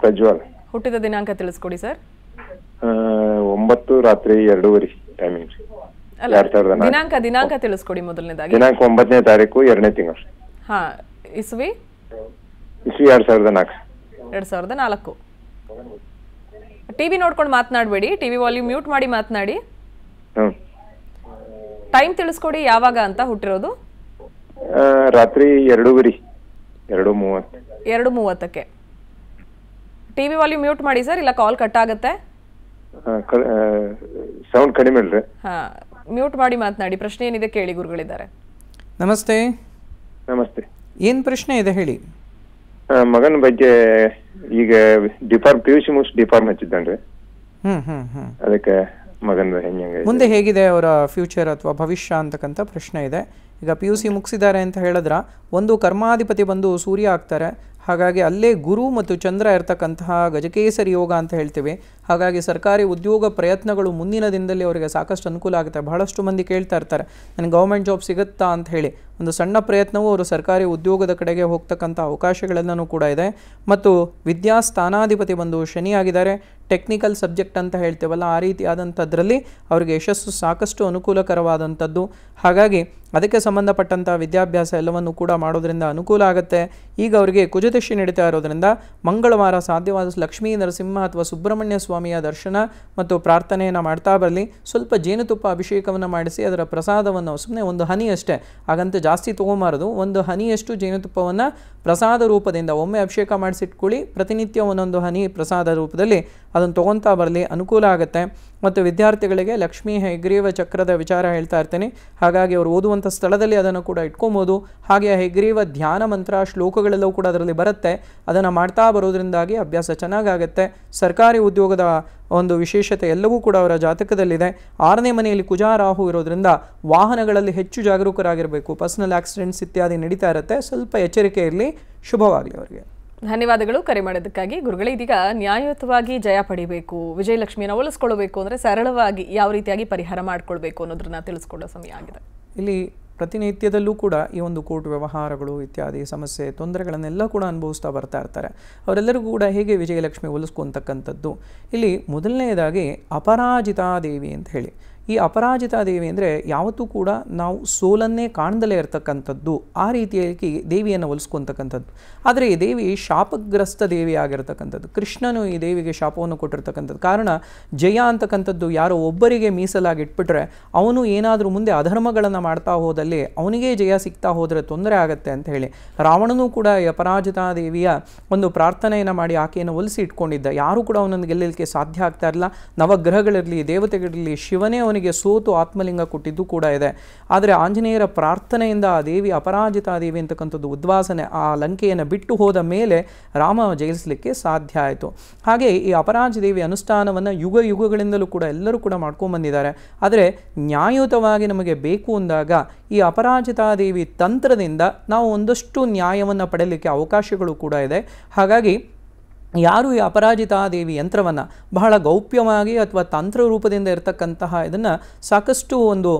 A: ಪ್ರಜ್ವಲ್ ಹುಟ್ಟಿದ ದಿನಾಂಕ ತಿಳಿಸ್ಕೊಡಿ ಸರ್ ಒಂಬತ್ತು ರಾತ್ರಿ ಎರಡೂವರೆ ಟೈಮಿಂಗ್ ದಿನಾಂಕ ದಿನಾಂಕ ತಿಳಿಸ್ಕೊಡಿ ಮೊದಲನೇದಾಗಿ ದಿನಾಂಕ ಒಂಬತ್ತನೇ ತಾರೀಕು ಎರಡನೇ ತಿಂಗಳು ಹಾ ಇಸ್ವಿ ಇಸ್ವಿ ಎರಡ್ ಸಾವಿರದ ನಾಲ್ಕು ಎರಡ್ ಸಾವಿರದ ನಾಲ್ಕು ಟಿವಿ ನೋಡ್ಕೊಂಡು ಮಾತನಾಡಬೇಡಿ ಟಿವಿ ವಾಲ್ಯೂಮ್ ಮ್ಯೂಟ್ ಮಾಡಿ ಮಾತನಾಡಿ ಟೈಮ್ ತಿಳಿಸ್ಕೊಡಿ ಯಾವಾಗ ಅಂತ ಹುಟ್ಟಿರೋದು ರಾತ್ರಿ ಎರಡೂವರೆ ಎರಡು ಮೂವತ್ತು ಎರಡು ಮೂವತ್ತಕ್ಕೆ ಟಿವಿ ವಾಲ್ಯೂಮ್ ಮ್ಯೂಟ್ ಮಾಡಿ ಸರ್ ಇಲ್ಲ ಕಾಲ್ ಕಟ್ ಆಗುತ್ತೆ
B: ಸೌಂಡ್ ಕಡಿಮೆ ಅಲ್ರಿ
A: ಹಾ ಮ್ಯೂಟ್ ಮಾಡಿ ಮಾತನಾಡಿ ಪ್ರಶ್ನೆ ಏನಿದೆ ಕೇಳಿ ಗುರುಗಳಿದ್ದಾರೆ
B: ನಮಸ್ತೆ ನಮಸ್ತೆ ಏನು ಪ್ರಶ್ನೆ ಇದೆ ಹೇಳಿ ಮಗನ ಬಗ್ಗೆ
A: ಈಗ ಡಿಫಾರ್ಮ್ ಪಿ ಯು ಸಿ ಮುಗಿಸಿ ಡಿಫಾರ್ಮ್ ಹಚ್ಚಿದ್ದಾನ್ರಿ
B: ಅದಕ್ಕೆ ಮಗನ ಹೆಂಗೆ ಮುಂದೆ ಹೇಗಿದೆ ಅವರ ಫ್ಯೂಚರ್ ಅಥವಾ ಭವಿಷ್ಯ ಅಂತಕ್ಕಂಥ ಪ್ರಶ್ನೆ ಇದೆ ಈಗ ಪಿ ಯು ಸಿ ಮುಗಿಸಿದ್ದಾರೆ ಅಂತ ಹೇಳಿದ್ರ ಒಂದು ಕರ್ಮಾಧಿಪತಿ ಬಂದು ಸೂರ್ಯ ಆಗ್ತಾರೆ ಹಾಗಾಗಿ ಅಲ್ಲೇ ಗುರು ಮತ್ತು ಚಂದ್ರ ಇರತಕ್ಕಂತಹ ಗಜಕೇಸರಿ ಯೋಗ ಅಂತ ಹೇಳ್ತೇವೆ ಹಾಗಾಗಿ ಸರ್ಕಾರಿ ಉದ್ಯೋಗ ಪ್ರಯತ್ನಗಳು ಮುಂದಿನ ದಿನದಲ್ಲಿ ಅವರಿಗೆ ಸಾಕಷ್ಟು ಅನುಕೂಲ ಆಗುತ್ತೆ ಬಹಳಷ್ಟು ಮಂದಿ ಕೇಳ್ತಾ ಇರ್ತಾರೆ ನನಗೆ ಗೌರ್ಮೆಂಟ್ ಜಾಬ್ ಸಿಗುತ್ತಾ ಅಂತ ಹೇಳಿ ಒಂದು ಸಣ್ಣ ಪ್ರಯತ್ನವೂ ಅವರು ಸರ್ಕಾರಿ ಉದ್ಯೋಗದ ಕಡೆಗೆ ಹೋಗ್ತಕ್ಕಂಥ ಅವಕಾಶಗಳೆಲ್ಲನೂ ಕೂಡ ಇದೆ ಮತ್ತು ವಿದ್ಯಾ ಸ್ಥಾನಾಧಿಪತಿ ಬಂದು ಶನಿಯಾಗಿದ್ದಾರೆ ಟೆಕ್ನಿಕಲ್ ಸಬ್ಜೆಕ್ಟ್ ಅಂತ ಹೇಳ್ತೇವಲ್ಲ ಆ ರೀತಿಯಾದಂಥದ್ರಲ್ಲಿ ಅವರಿಗೆ ಯಶಸ್ಸು ಸಾಕಷ್ಟು ಅನುಕೂಲಕರವಾದಂಥದ್ದು ಹಾಗಾಗಿ ಅದಕ್ಕೆ ಸಂಬಂಧಪಟ್ಟಂಥ ವಿದ್ಯಾಭ್ಯಾಸ ಎಲ್ಲವನ್ನು ಕೂಡ ಮಾಡೋದರಿಂದ ಅನುಕೂಲ ಆಗುತ್ತೆ ಈಗ ಅವರಿಗೆ ಕುಜದಶಿ ನಡೀತಾ ಇರೋದರಿಂದ ಮಂಗಳವಾರ ಸಾಧ್ಯವಾದ ಲಕ್ಷ್ಮೀ ನರಸಿಂಹ ಅಥವಾ ಸುಬ್ರಹ್ಮಣ್ಯ ಸ್ವಾಮಿಯ ದರ್ಶನ ಮತ್ತು ಪ್ರಾರ್ಥನೆಯನ್ನು ಮಾಡ್ತಾ ಬರಲಿ ಸ್ವಲ್ಪ ಜೇನುತುಪ್ಪ ಅಭಿಷೇಕವನ್ನು ಮಾಡಿಸಿ ಅದರ ಪ್ರಸಾದವನ್ನು ಸುಮ್ಮನೆ ಒಂದು ಹನಿ ಅಷ್ಟೇ ಹಾಗಂತ ಜಾಸ್ತಿ ತೊಗೊಬಾರದು ಒಂದು ಹನಿಯಷ್ಟು ಜೇನುತುಪ್ಪವನ್ನು ಪ್ರಸಾದ ರೂಪದಿಂದ ಒಮ್ಮೆ ಅಭಿಷೇಕ ಮಾಡಿಸಿಟ್ಕೊಳ್ಳಿ ಪ್ರತಿನಿತ್ಯ ಒಂದೊಂದು ಹನಿ ಪ್ರಸಾದ ರೂಪದಲ್ಲಿ ಅದನ್ನು ತೊಗೊತಾ ಬರಲಿ ಅನುಕೂಲ ಆಗುತ್ತೆ ಮತ್ತು ವಿದ್ಯಾರ್ಥಿಗಳಿಗೆ ಲಕ್ಷ್ಮೀ ಹೆಗ್ರೀವ ಚಕ್ರದ ವಿಚಾರ ಹೇಳ್ತಾ ಇರ್ತೀನಿ ಹಾಗಾಗಿ ಅವರು ಓದುವಂಥ ಸ್ಥಳದಲ್ಲಿ ಅದನ್ನು ಕೂಡ ಇಟ್ಕೊಬೋದು ಹಾಗೆ ಹೆಗ್ರೀವ ಧ್ಯಾನ ಮಂತ್ರ ಶ್ಲೋಕಗಳೆಲ್ಲವೂ ಕೂಡ ಅದರಲ್ಲಿ ಬರುತ್ತೆ ಅದನ್ನು ಮಾಡ್ತಾ ಬರೋದ್ರಿಂದಾಗಿ ಅಭ್ಯಾಸ ಚೆನ್ನಾಗಾಗತ್ತೆ ಸರ್ಕಾರಿ ಉದ್ಯೋಗದ ಒಂದು ವಿಶೇಷತೆ ಎಲ್ಲವೂ ಕೂಡ ಅವರ ಜಾತಕದಲ್ಲಿದೆ ಆರನೇ ಮನೆಯಲ್ಲಿ ಕುಜಾರಾಹು ರಾಹು ಇರೋದ್ರಿಂದ ವಾಹನಗಳಲ್ಲಿ ಹೆಚ್ಚು ಜಾಗರೂಕರಾಗಿರಬೇಕು ಪರ್ಸನಲ್ ಆಕ್ಸಿಡೆಂಟ್ಸ್ ಇತ್ಯಾದಿ ನಡೀತಾ ಇರುತ್ತೆ ಸ್ವಲ್ಪ ಎಚ್ಚರಿಕೆ ಇರಲಿ ಶುಭವಾಗಲಿ ಅವರಿಗೆ
A: ಧನ್ಯವಾದಗಳು ಕರೆ ಮಾಡೋದಕ್ಕಾಗಿ ಗುರುಗಳೇ ಇದೀಗ ನ್ಯಾಯಯುತವಾಗಿ ಜಯ ಪಡಿಬೇಕು ವಿಜಯಲಕ್ಷ್ಮಿಯನ್ನು ಉಳಿಸ್ಕೊಳ್ಬೇಕು ಅಂದರೆ ಸರಳವಾಗಿ ಯಾವ ರೀತಿಯಾಗಿ ಪರಿಹಾರ ಮಾಡಿಕೊಳ್ಬೇಕು ಅನ್ನೋದನ್ನ ತಿಳಿಸ್ಕೊಳ್ಳೋ ಸಮಯ ಆಗಿದೆ
B: ಇಲ್ಲಿ ಪ್ರತಿನಿತ್ಯದಲ್ಲೂ ಕೂಡ ಈ ಒಂದು ಕೋರ್ಟ್ ವ್ಯವಹಾರಗಳು ಇತ್ಯಾದಿ ಸಮಸ್ಯೆ ತೊಂದರೆಗಳನ್ನೆಲ್ಲ ಕೂಡ ಅನುಭವಿಸ್ತಾ ಬರ್ತಾ ಇರ್ತಾರೆ ಅವರೆಲ್ಲರಿಗೂ ಕೂಡ ಹೇಗೆ ವಿಜಯಲಕ್ಷ್ಮಿ ಒಲಿಸ್ಕೊಂತಕ್ಕಂಥದ್ದು ಇಲ್ಲಿ ಮೊದಲನೆಯದಾಗಿ ಅಪರಾಜಿತಾ ದೇವಿ ಅಂತ ಹೇಳಿ ಈ ಅಪರಾಜಿತಾ ದೇವಿ ಅಂದರೆ ಯಾವತ್ತೂ ಕೂಡ ನಾವು ಸೋಲನ್ನೇ ಕಾಣದಲೇ ಇರತಕ್ಕಂಥದ್ದು ಆ ರೀತಿಯಾಗಿ ದೇವಿಯನ್ನು ಹೊಲಿಸ್ಕೊತಕ್ಕಂಥದ್ದು ಆದರೆ ಈ ದೇವಿ ಶಾಪಗ್ರಸ್ತ ದೇವಿ ಆಗಿರತಕ್ಕಂಥದ್ದು ಕೃಷ್ಣನು ಈ ದೇವಿಗೆ ಶಾಪವನ್ನು ಕೊಟ್ಟಿರ್ತಕ್ಕಂಥದ್ದು ಕಾರಣ ಜಯ ಅಂತಕ್ಕಂಥದ್ದು ಯಾರೋ ಒಬ್ಬರಿಗೆ ಮೀಸಲಾಗಿ ಇಟ್ಬಿಟ್ರೆ ಅವನು ಏನಾದರೂ ಮುಂದೆ ಅಧರ್ಮಗಳನ್ನು ಮಾಡ್ತಾ ಹೋದಲ್ಲಿ ಅವನಿಗೆ ಜಯ ಸಿಗ್ತಾ ಹೋದರೆ ತೊಂದರೆ ಆಗುತ್ತೆ ಅಂತ ಹೇಳಿ ರಾವಣನೂ ಕೂಡ ಈ ಅಪರಾಜಿತಾ ದೇವಿಯ ಒಂದು ಪ್ರಾರ್ಥನೆಯನ್ನು ಮಾಡಿ ಆಕೆಯನ್ನು ಒಲಿಸಿ ಇಟ್ಕೊಂಡಿದ್ದ ಯಾರೂ ಕೂಡ ಅವನನ್ನು ಗೆಲ್ಲಲಿಕ್ಕೆ ಸಾಧ್ಯ ಆಗ್ತಾ ಇರಲಿಲ್ಲ ನವಗ್ರಹಗಳಿರಲಿ ದೇವತೆಗಳಿರಲಿ ಶಿವನೇ ಅವನಿಗೆ ಸೋತು ಆತ್ಮಲಿಂಗ ಕೊಟ್ಟಿದ್ದು ಕೂಡ ಇದೆ ಆದರೆ ಆಂಜನೇಯರ ಪ್ರಾರ್ಥನೆಯಿಂದ ಆ ದೇವಿ ಅಪರಾಜಿತ ದೇವಿ ಅಂತಕ್ಕಂಥದ್ದು ಉದ್ವಾಸನೆ ಆ ಲಂಕೆಯನ್ನು ಬಿಟ್ಟು ಹೋದ ಮೇಲೆ ರಾಮ ಜಯಿಸಲಿಕ್ಕೆ ಸಾಧ್ಯ ಆಯಿತು ಹಾಗೆ ಈ ಅಪರಾಜ ದೇವಿ ಅನುಷ್ಠಾನವನ್ನು ಯುಗ ಯುಗಗಳಿಂದಲೂ ಕೂಡ ಎಲ್ಲರೂ ಕೂಡ ಬಂದಿದ್ದಾರೆ ಆದರೆ ನ್ಯಾಯಯುತವಾಗಿ ನಮಗೆ ಬೇಕು ಅಂದಾಗ ಈ ಅಪರಾಜಿತಾದೇವಿ ತಂತ್ರದಿಂದ ನಾವು ಒಂದಷ್ಟು ನ್ಯಾಯವನ್ನು ಪಡೆಯಲಿಕ್ಕೆ ಅವಕಾಶಗಳು ಕೂಡ ಇದೆ ಹಾಗಾಗಿ ಯಾರು ಈ ದೇವಿ ಯಂತ್ರವನ್ನು ಬಹಳ ಗೌಪ್ಯವಾಗಿ ಅಥವಾ ತಂತ್ರ ರೂಪದಿಂದ ಇರತಕ್ಕಂತಹ ಇದನ್ನು ಸಾಕಷ್ಟು ಒಂದು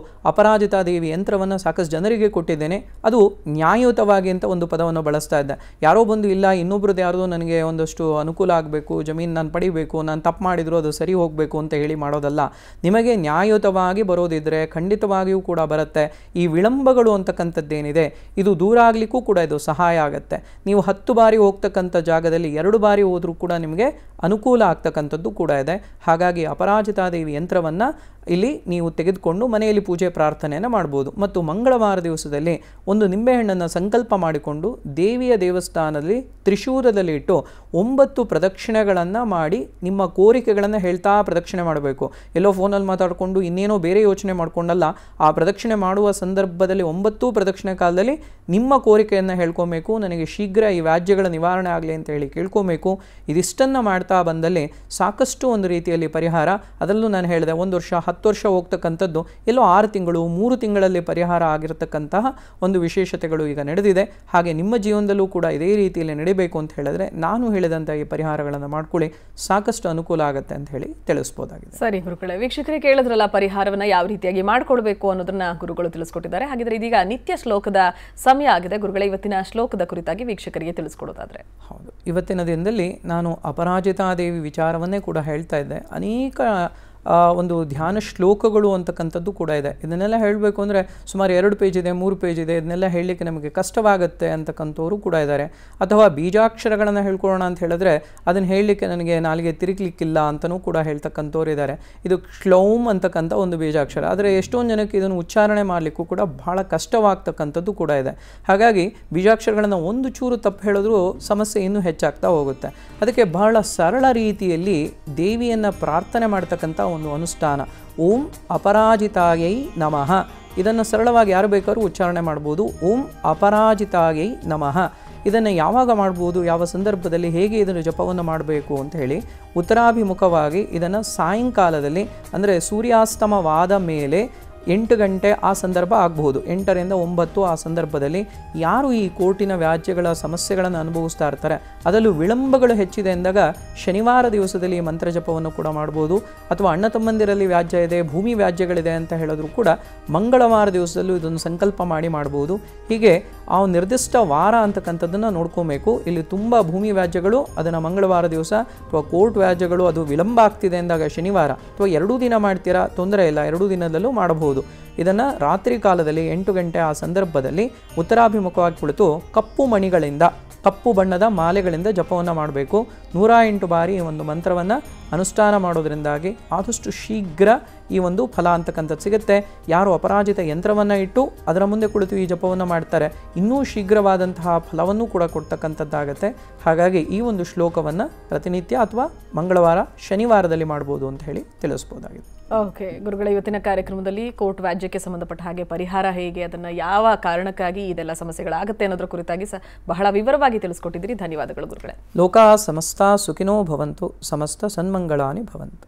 B: ದೇವಿ ಯಂತ್ರವನ್ನು ಸಾಕಷ್ಟು ಜನರಿಗೆ ಕೊಟ್ಟಿದ್ದೇನೆ ಅದು ನ್ಯಾಯಯುತವಾಗಿ ಅಂತ ಒಂದು ಪದವನ್ನು ಬಳಸ್ತಾ ಇದ್ದೆ ಯಾರೋ ಬಂದು ಇಲ್ಲ ಇನ್ನೊಬ್ರದ್ದು ಯಾರ್ದೋ ನನಗೆ ಒಂದಷ್ಟು ಅನುಕೂಲ ಆಗಬೇಕು ಜಮೀನು ನಾನು ಪಡಿಬೇಕು ನಾನು ತಪ್ಪು ಮಾಡಿದರೂ ಅದು ಸರಿ ಹೋಗಬೇಕು ಅಂತ ಹೇಳಿ ಮಾಡೋದಲ್ಲ ನಿಮಗೆ ನ್ಯಾಯಯುತವಾಗಿ ಬರೋದಿದ್ದರೆ ಖಂಡಿತವಾಗಿಯೂ ಕೂಡ ಬರುತ್ತೆ ಈ ವಿಳಂಬಗಳು ಅಂತಕ್ಕಂಥದ್ದೇನಿದೆ ಇದು ದೂರ ಆಗಲಿಕ್ಕೂ ಕೂಡ ಇದು ಸಹಾಯ ಆಗುತ್ತೆ ನೀವು ಹತ್ತು ಬಾರಿ ಹೋಗ್ತಕ್ಕಂಥ ಜಾಗದಲ್ಲಿ ಎರಡು ಬಾರಿ ಹೋದರೂ ಕೂಡ ನಿಮಗೆ ಅನುಕೂಲ ಆಗ್ತಕ್ಕಂಥದ್ದು ಕೂಡ ಇದೆ ಹಾಗಾಗಿ ಅಪರಾಜಿತಾದೇವಿ ಯಂತ್ರವನ್ನು ಇಲ್ಲಿ ನೀವು ತೆಗೆದುಕೊಂಡು ಮನೆಯಲ್ಲಿ ಪೂಜೆ ಪ್ರಾರ್ಥನೆಯನ್ನು ಮಾಡ್ಬೋದು ಮತ್ತು ಮಂಗಳವಾರ ದಿವಸದಲ್ಲಿ ಒಂದು ನಿಂಬೆಹಣ್ಣನ್ನು ಸಂಕಲ್ಪ ಮಾಡಿಕೊಂಡು ದೇವಿಯ ದೇವಸ್ಥಾನದಲ್ಲಿ ತ್ರಿಶೂರದಲ್ಲಿ ಇಟ್ಟು ಒಂಬತ್ತು ಪ್ರದಕ್ಷಿಣೆಗಳನ್ನು ಮಾಡಿ ನಿಮ್ಮ ಕೋರಿಕೆಗಳನ್ನು ಹೇಳ್ತಾ ಪ್ರದಕ್ಷಿಣೆ ಮಾಡಬೇಕು ಎಲ್ಲೋ ಫೋನಲ್ಲಿ ಮಾತಾಡಿಕೊಂಡು ಇನ್ನೇನೋ ಬೇರೆ ಯೋಚನೆ ಮಾಡಿಕೊಂಡಲ್ಲ ಆ ಪ್ರದಕ್ಷಿಣೆ ಮಾಡುವ ಸಂದರ್ಭದಲ್ಲಿ ಒಂಬತ್ತು ಪ್ರದಕ್ಷಿಣೆ ಕಾಲದಲ್ಲಿ ನಿಮ್ಮ ಕೋರಿಕೆಯನ್ನು ಹೇಳ್ಕೊಬೇಕು ನನಗೆ ಶೀಘ್ರ ಈ ವ್ಯಾಜ್ಯಗಳ ನಿವಾರಣೆ ಆಗಲಿ ಅಂತ ಹೇಳಿ ಕೇಳ್ಕೊಬೇಕು ಇದಿಷ್ಟನ್ನು ಮಾಡ್ತಾ ಬಂದಲ್ಲಿ ಸಾಕಷ್ಟು ಒಂದು ರೀತಿಯಲ್ಲಿ ಪರಿಹಾರ ಅದರಲ್ಲೂ ನಾನು ಹೇಳಿದೆ ಒಂದು ವರ್ಷ ಹತ್ತು ಹತ್ತು ವರ್ಷ ಹೋಗ್ತಕ್ಕಂಥದ್ದು ಎಲ್ಲೋ ಆರು ತಿಂಗಳು ಮೂರು ತಿಂಗಳಲ್ಲಿ ಪರಿಹಾರ ಆಗಿರತಕ್ಕಂತಹ ಒಂದು ವಿಶೇಷತೆಗಳು ಈಗ ನಡೆದಿದೆ ಹಾಗೆ ನಿಮ್ಮ ಜೀವನದಲ್ಲೂ ಕೂಡ ಇದೇ ರೀತಿಯಲ್ಲಿ ನಡೀಬೇಕು ಅಂತ ಹೇಳಿದ್ರೆ ನಾನು ಹೇಳಿದಂಥ ಈ ಪರಿಹಾರಗಳನ್ನು ಮಾಡ್ಕೊಳ್ಳಿ ಸಾಕಷ್ಟು ಅನುಕೂಲ ಆಗುತ್ತೆ ಅಂತ ಹೇಳಿ ತಿಳಿಸ್ಬೋದಾಗಿದೆ
A: ಸರಿ ಗುರುಗಳೇ ವೀಕ್ಷಕರಿಗೆ ಕೇಳಿದ್ರಲ್ಲ ಪರಿಹಾರವನ್ನು ಯಾವ ರೀತಿಯಾಗಿ ಮಾಡಿಕೊಳ್ಬೇಕು ಅನ್ನೋದನ್ನ ಗುರುಗಳು ತಿಳಿಸ್ಕೊಟ್ಟಿದ್ದಾರೆ ಹಾಗಿದ್ರೆ ಇದೀಗ ನಿತ್ಯ ಶ್ಲೋಕದ ಸಮಯ ಆಗಿದೆ ಗುರುಗಳ ಇವತ್ತಿನ ಶ್ಲೋಕದ ಕುರಿತಾಗಿ ವೀಕ್ಷಕರಿಗೆ ತಿಳಿಸ್ಕೊಡೋದಾದ್ರೆ
B: ಹೌದು ಇವತ್ತಿನ ದಿನದಲ್ಲಿ ನಾನು ಅಪರಾಜಿತಾದೇವಿ ವಿಚಾರವನ್ನೇ ಕೂಡ ಹೇಳ್ತಾ ಇದ್ದೆ ಅನೇಕ ಒಂದು ಧ್ಯಾನ ಶ್ಲೋಕಗಳು ಅಂತಕ್ಕಂಥದ್ದು ಕೂಡ ಇದೆ ಇದನ್ನೆಲ್ಲ ಹೇಳಬೇಕು ಅಂದರೆ ಸುಮಾರು ಎರಡು ಪೇಜ್ ಇದೆ ಮೂರು ಪೇಜ್ ಇದೆ ಇದನ್ನೆಲ್ಲ ಹೇಳಲಿಕ್ಕೆ ನಮಗೆ ಕಷ್ಟವಾಗುತ್ತೆ ಅಂತಕ್ಕಂಥವರು ಕೂಡ ಇದ್ದಾರೆ ಅಥವಾ ಬೀಜಾಕ್ಷರಗಳನ್ನು ಹೇಳ್ಕೊಳ್ಳೋಣ ಅಂತ ಹೇಳಿದ್ರೆ ಅದನ್ನು ಹೇಳಲಿಕ್ಕೆ ನನಗೆ ನಾಲಿಗೆ ತಿರುಗಲಿಕ್ಕಿಲ್ಲ ಅಂತಲೂ ಕೂಡ ಹೇಳ್ತಕ್ಕಂಥವ್ರು ಇದ್ದಾರೆ ಇದು ಕ್ಲೌಮ್ ಅಂತಕ್ಕಂಥ ಒಂದು ಬೀಜಾಕ್ಷರ ಆದರೆ ಎಷ್ಟೊಂದು ಜನಕ್ಕೆ ಇದನ್ನು ಉಚ್ಚಾರಣೆ ಮಾಡಲಿಕ್ಕೂ ಕೂಡ ಬಹಳ ಕಷ್ಟವಾಗ್ತಕ್ಕಂಥದ್ದು ಕೂಡ ಇದೆ ಹಾಗಾಗಿ ಬೀಜಾಕ್ಷರಗಳನ್ನು ಒಂದು ಚೂರು ತಪ್ಪು ಹೇಳಿದ್ರೂ ಸಮಸ್ಯೆ ಇನ್ನೂ ಹೆಚ್ಚಾಗ್ತಾ ಹೋಗುತ್ತೆ ಅದಕ್ಕೆ ಬಹಳ ಸರಳ ರೀತಿಯಲ್ಲಿ ದೇವಿಯನ್ನು ಪ್ರಾರ್ಥನೆ ಮಾಡ್ತಕ್ಕಂಥ ಒಂದು ಅನುಷ್ಠಾನ ಓಂ ಅಪರಾಜಿತಾಯೈ ನಮಃ ಇದನ್ನು ಸರಳವಾಗಿ ಯಾರು ಬೇಕಾದ್ರೂ ಉಚ್ಚಾರಣೆ ಮಾಡ್ಬೋದು ಓಂ ಅಪರಾಜಿತಾಯೈ ನಮಃ ಇದನ್ನು ಯಾವಾಗ ಮಾಡ್ಬೋದು ಯಾವ ಸಂದರ್ಭದಲ್ಲಿ ಹೇಗೆ ಇದನ್ನು ಜಪವನ್ನು ಮಾಡಬೇಕು ಅಂತ ಹೇಳಿ ಉತ್ತರಾಭಿಮುಖವಾಗಿ ಇದನ್ನು ಸಾಯಂಕಾಲದಲ್ಲಿ ಅಂದರೆ ಸೂರ್ಯಾಸ್ತಮವಾದ ಮೇಲೆ ಎಂಟು ಗಂಟೆ ಆ ಸಂದರ್ಭ ಆಗಬಹುದು ಎಂಟರಿಂದ ಒಂಬತ್ತು ಆ ಸಂದರ್ಭದಲ್ಲಿ ಯಾರು ಈ ಕೋರ್ಟಿನ ವ್ಯಾಜ್ಯಗಳ ಸಮಸ್ಯೆಗಳನ್ನು ಅನುಭವಿಸ್ತಾ ಇರ್ತಾರೆ ಅದರಲ್ಲೂ ವಿಳಂಬಗಳು ಹೆಚ್ಚಿದೆ ಎಂದಾಗ ಶನಿವಾರ ದಿವಸದಲ್ಲಿ ಮಂತ್ರ ಜಪವನ್ನು ಕೂಡ ಮಾಡ್ಬೋದು ಅಥವಾ ಅಣ್ಣ ತಮ್ಮಂದಿರಲ್ಲಿ ವ್ಯಾಜ್ಯ ಇದೆ ಭೂಮಿ ವ್ಯಾಜ್ಯಗಳಿದೆ ಅಂತ ಹೇಳಿದ್ರು ಕೂಡ ಮಂಗಳವಾರ ದಿವಸದಲ್ಲೂ ಇದೊಂದು ಸಂಕಲ್ಪ ಮಾಡಿ ಮಾಡ್ಬೋದು ಹೀಗೆ ಆ ನಿರ್ದಿಷ್ಟ ವಾರ ಅಂತಕ್ಕಂಥದ್ದನ್ನು ನೋಡ್ಕೋಬೇಕು ಇಲ್ಲಿ ತುಂಬ ಭೂಮಿ ವ್ಯಾಜ್ಯಗಳು ಅದನ್ನು ಮಂಗಳವಾರ ದಿವಸ ಅಥವಾ ಕೋರ್ಟ್ ವ್ಯಾಜ್ಯಗಳು ಅದು ವಿಳಂಬ ಆಗ್ತಿದೆ ಅಂದಾಗ ಶನಿವಾರ ಅಥವಾ ಎರಡೂ ದಿನ ಮಾಡ್ತೀರಾ ತೊಂದರೆ ಇಲ್ಲ ಎರಡೂ ದಿನದಲ್ಲೂ ಮಾಡಬಹುದು ಇದನ್ನು ರಾತ್ರಿ ಕಾಲದಲ್ಲಿ ಎಂಟು ಗಂಟೆ ಆ ಸಂದರ್ಭದಲ್ಲಿ ಉತ್ತರಾಭಿಮುಖವಾಗಿ ಕುಳಿತು ಕಪ್ಪು ಮಣಿಗಳಿಂದ ಕಪ್ಪು ಬಣ್ಣದ ಮಾಲೆಗಳಿಂದ ಜಪವನ್ನು ಮಾಡಬೇಕು ನೂರ ಎಂಟು ಬಾರಿ ಒಂದು ಮಂತ್ರವನ್ನು ಅನುಷ್ಠಾನ ಮಾಡೋದರಿಂದಾಗಿ ಆದಷ್ಟು ಶೀಘ್ರ ಈ ಒಂದು ಫಲ ಅಂತಕ್ಕಂಥದ್ದು ಸಿಗುತ್ತೆ ಯಾರು ಅಪರಾಜಿತ ಯಂತ್ರವನ್ನು ಇಟ್ಟು ಅದರ ಮುಂದೆ ಕುಳಿತು ಈ ಜಪವನ್ನು ಮಾಡ್ತಾರೆ ಇನ್ನೂ ಶೀಘ್ರವಾದಂತಹ ಫಲವನ್ನು ಕೂಡ ಕೊಡ್ತಕ್ಕಂಥದ್ದಾಗತ್ತೆ ಹಾಗಾಗಿ ಈ ಒಂದು ಶ್ಲೋಕವನ್ನು ಪ್ರತಿನಿತ್ಯ ಅಥವಾ ಮಂಗಳವಾರ ಶನಿವಾರದಲ್ಲಿ ಮಾಡ್ಬೋದು ಅಂತ ಹೇಳಿ ತಿಳಿಸ್ಬೋದಾಗಿದೆ
A: ಓಕೆ ಗುರುಗಳ ಇವತ್ತಿನ ಕಾರ್ಯಕ್ರಮದಲ್ಲಿ ಕೋರ್ಟ್ ವ್ಯಾಜ್ಯಕ್ಕೆ ಸಂಬಂಧಪಟ್ಟ ಹಾಗೆ ಪರಿಹಾರ ಹೇಗೆ ಅದನ್ನು ಯಾವ ಕಾರಣಕ್ಕಾಗಿ ಇದೆಲ್ಲ ಸಮಸ್ಯೆಗಳಾಗುತ್ತೆ ಅನ್ನೋದ್ರ ಕುರಿತಾಗಿ ಸಹ ಬಹಳ ವಿವರವಾಗಿ ತಿಳಿಸ್ಕೊಟ್ಟಿದ್ದೀರಿ ಧನ್ಯವಾದಗಳು ಗುರುಗಳೇ
B: ಲೋಕ ಸಮಸ್ತ ಸುಖಿನೋ ಭವಂತು ಸಮಸ್ತ ಸನ್ಮಂಗಳಾನಿ ಭವಂತು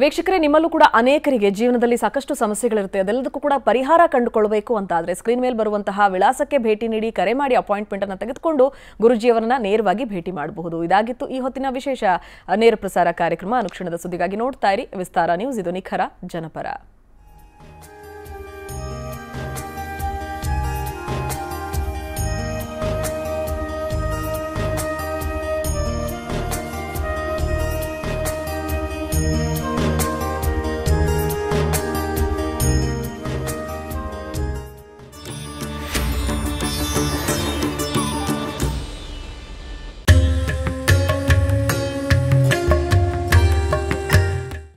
A: ವೀಕ್ಷಕರೇ ನಿಮ್ಮಲ್ಲೂ ಕೂಡ ಅನೇಕರಿಗೆ ಜೀವನದಲ್ಲಿ ಸಾಕಷ್ಟು ಸಮಸ್ಯೆಗಳಿರುತ್ತೆ ಅದೆಲ್ಲದಕ್ಕೂ ಕೂಡ ಪರಿಹಾರ ಕಂಡುಕೊಳ್ಬೇಕು ಅಂತ ಆದರೆ ಸ್ಕ್ರೀನ್ ಮೇಲೆ ಬರುವಂತಹ ವಿಳಾಸಕ್ಕೆ ಭೇಟಿ ನೀಡಿ ಕರೆ ಮಾಡಿ ಅಪಾಯಿಂಟ್ಮೆಂಟ್ ಅನ್ನು ತೆಗೆದುಕೊಂಡು ಗುರುಜಿಯವರನ್ನ ನೇರವಾಗಿ ಭೇಟಿ ಮಾಡಬಹುದು ಇದಾಗಿತ್ತು ಈ ಹೊತ್ತಿನ ವಿಶೇಷ ನೇರ ಪ್ರಸಾರ ಕಾರ್ಯಕ್ರಮ ಅನುಕ್ಷಣದ ಸುದ್ದಿಗಾಗಿ ನೋಡ್ತಾ ಇರಿ ವಿಸ್ತಾರ ನ್ಯೂಸ್ ಇದು ನಿಖರ ಜನಪರ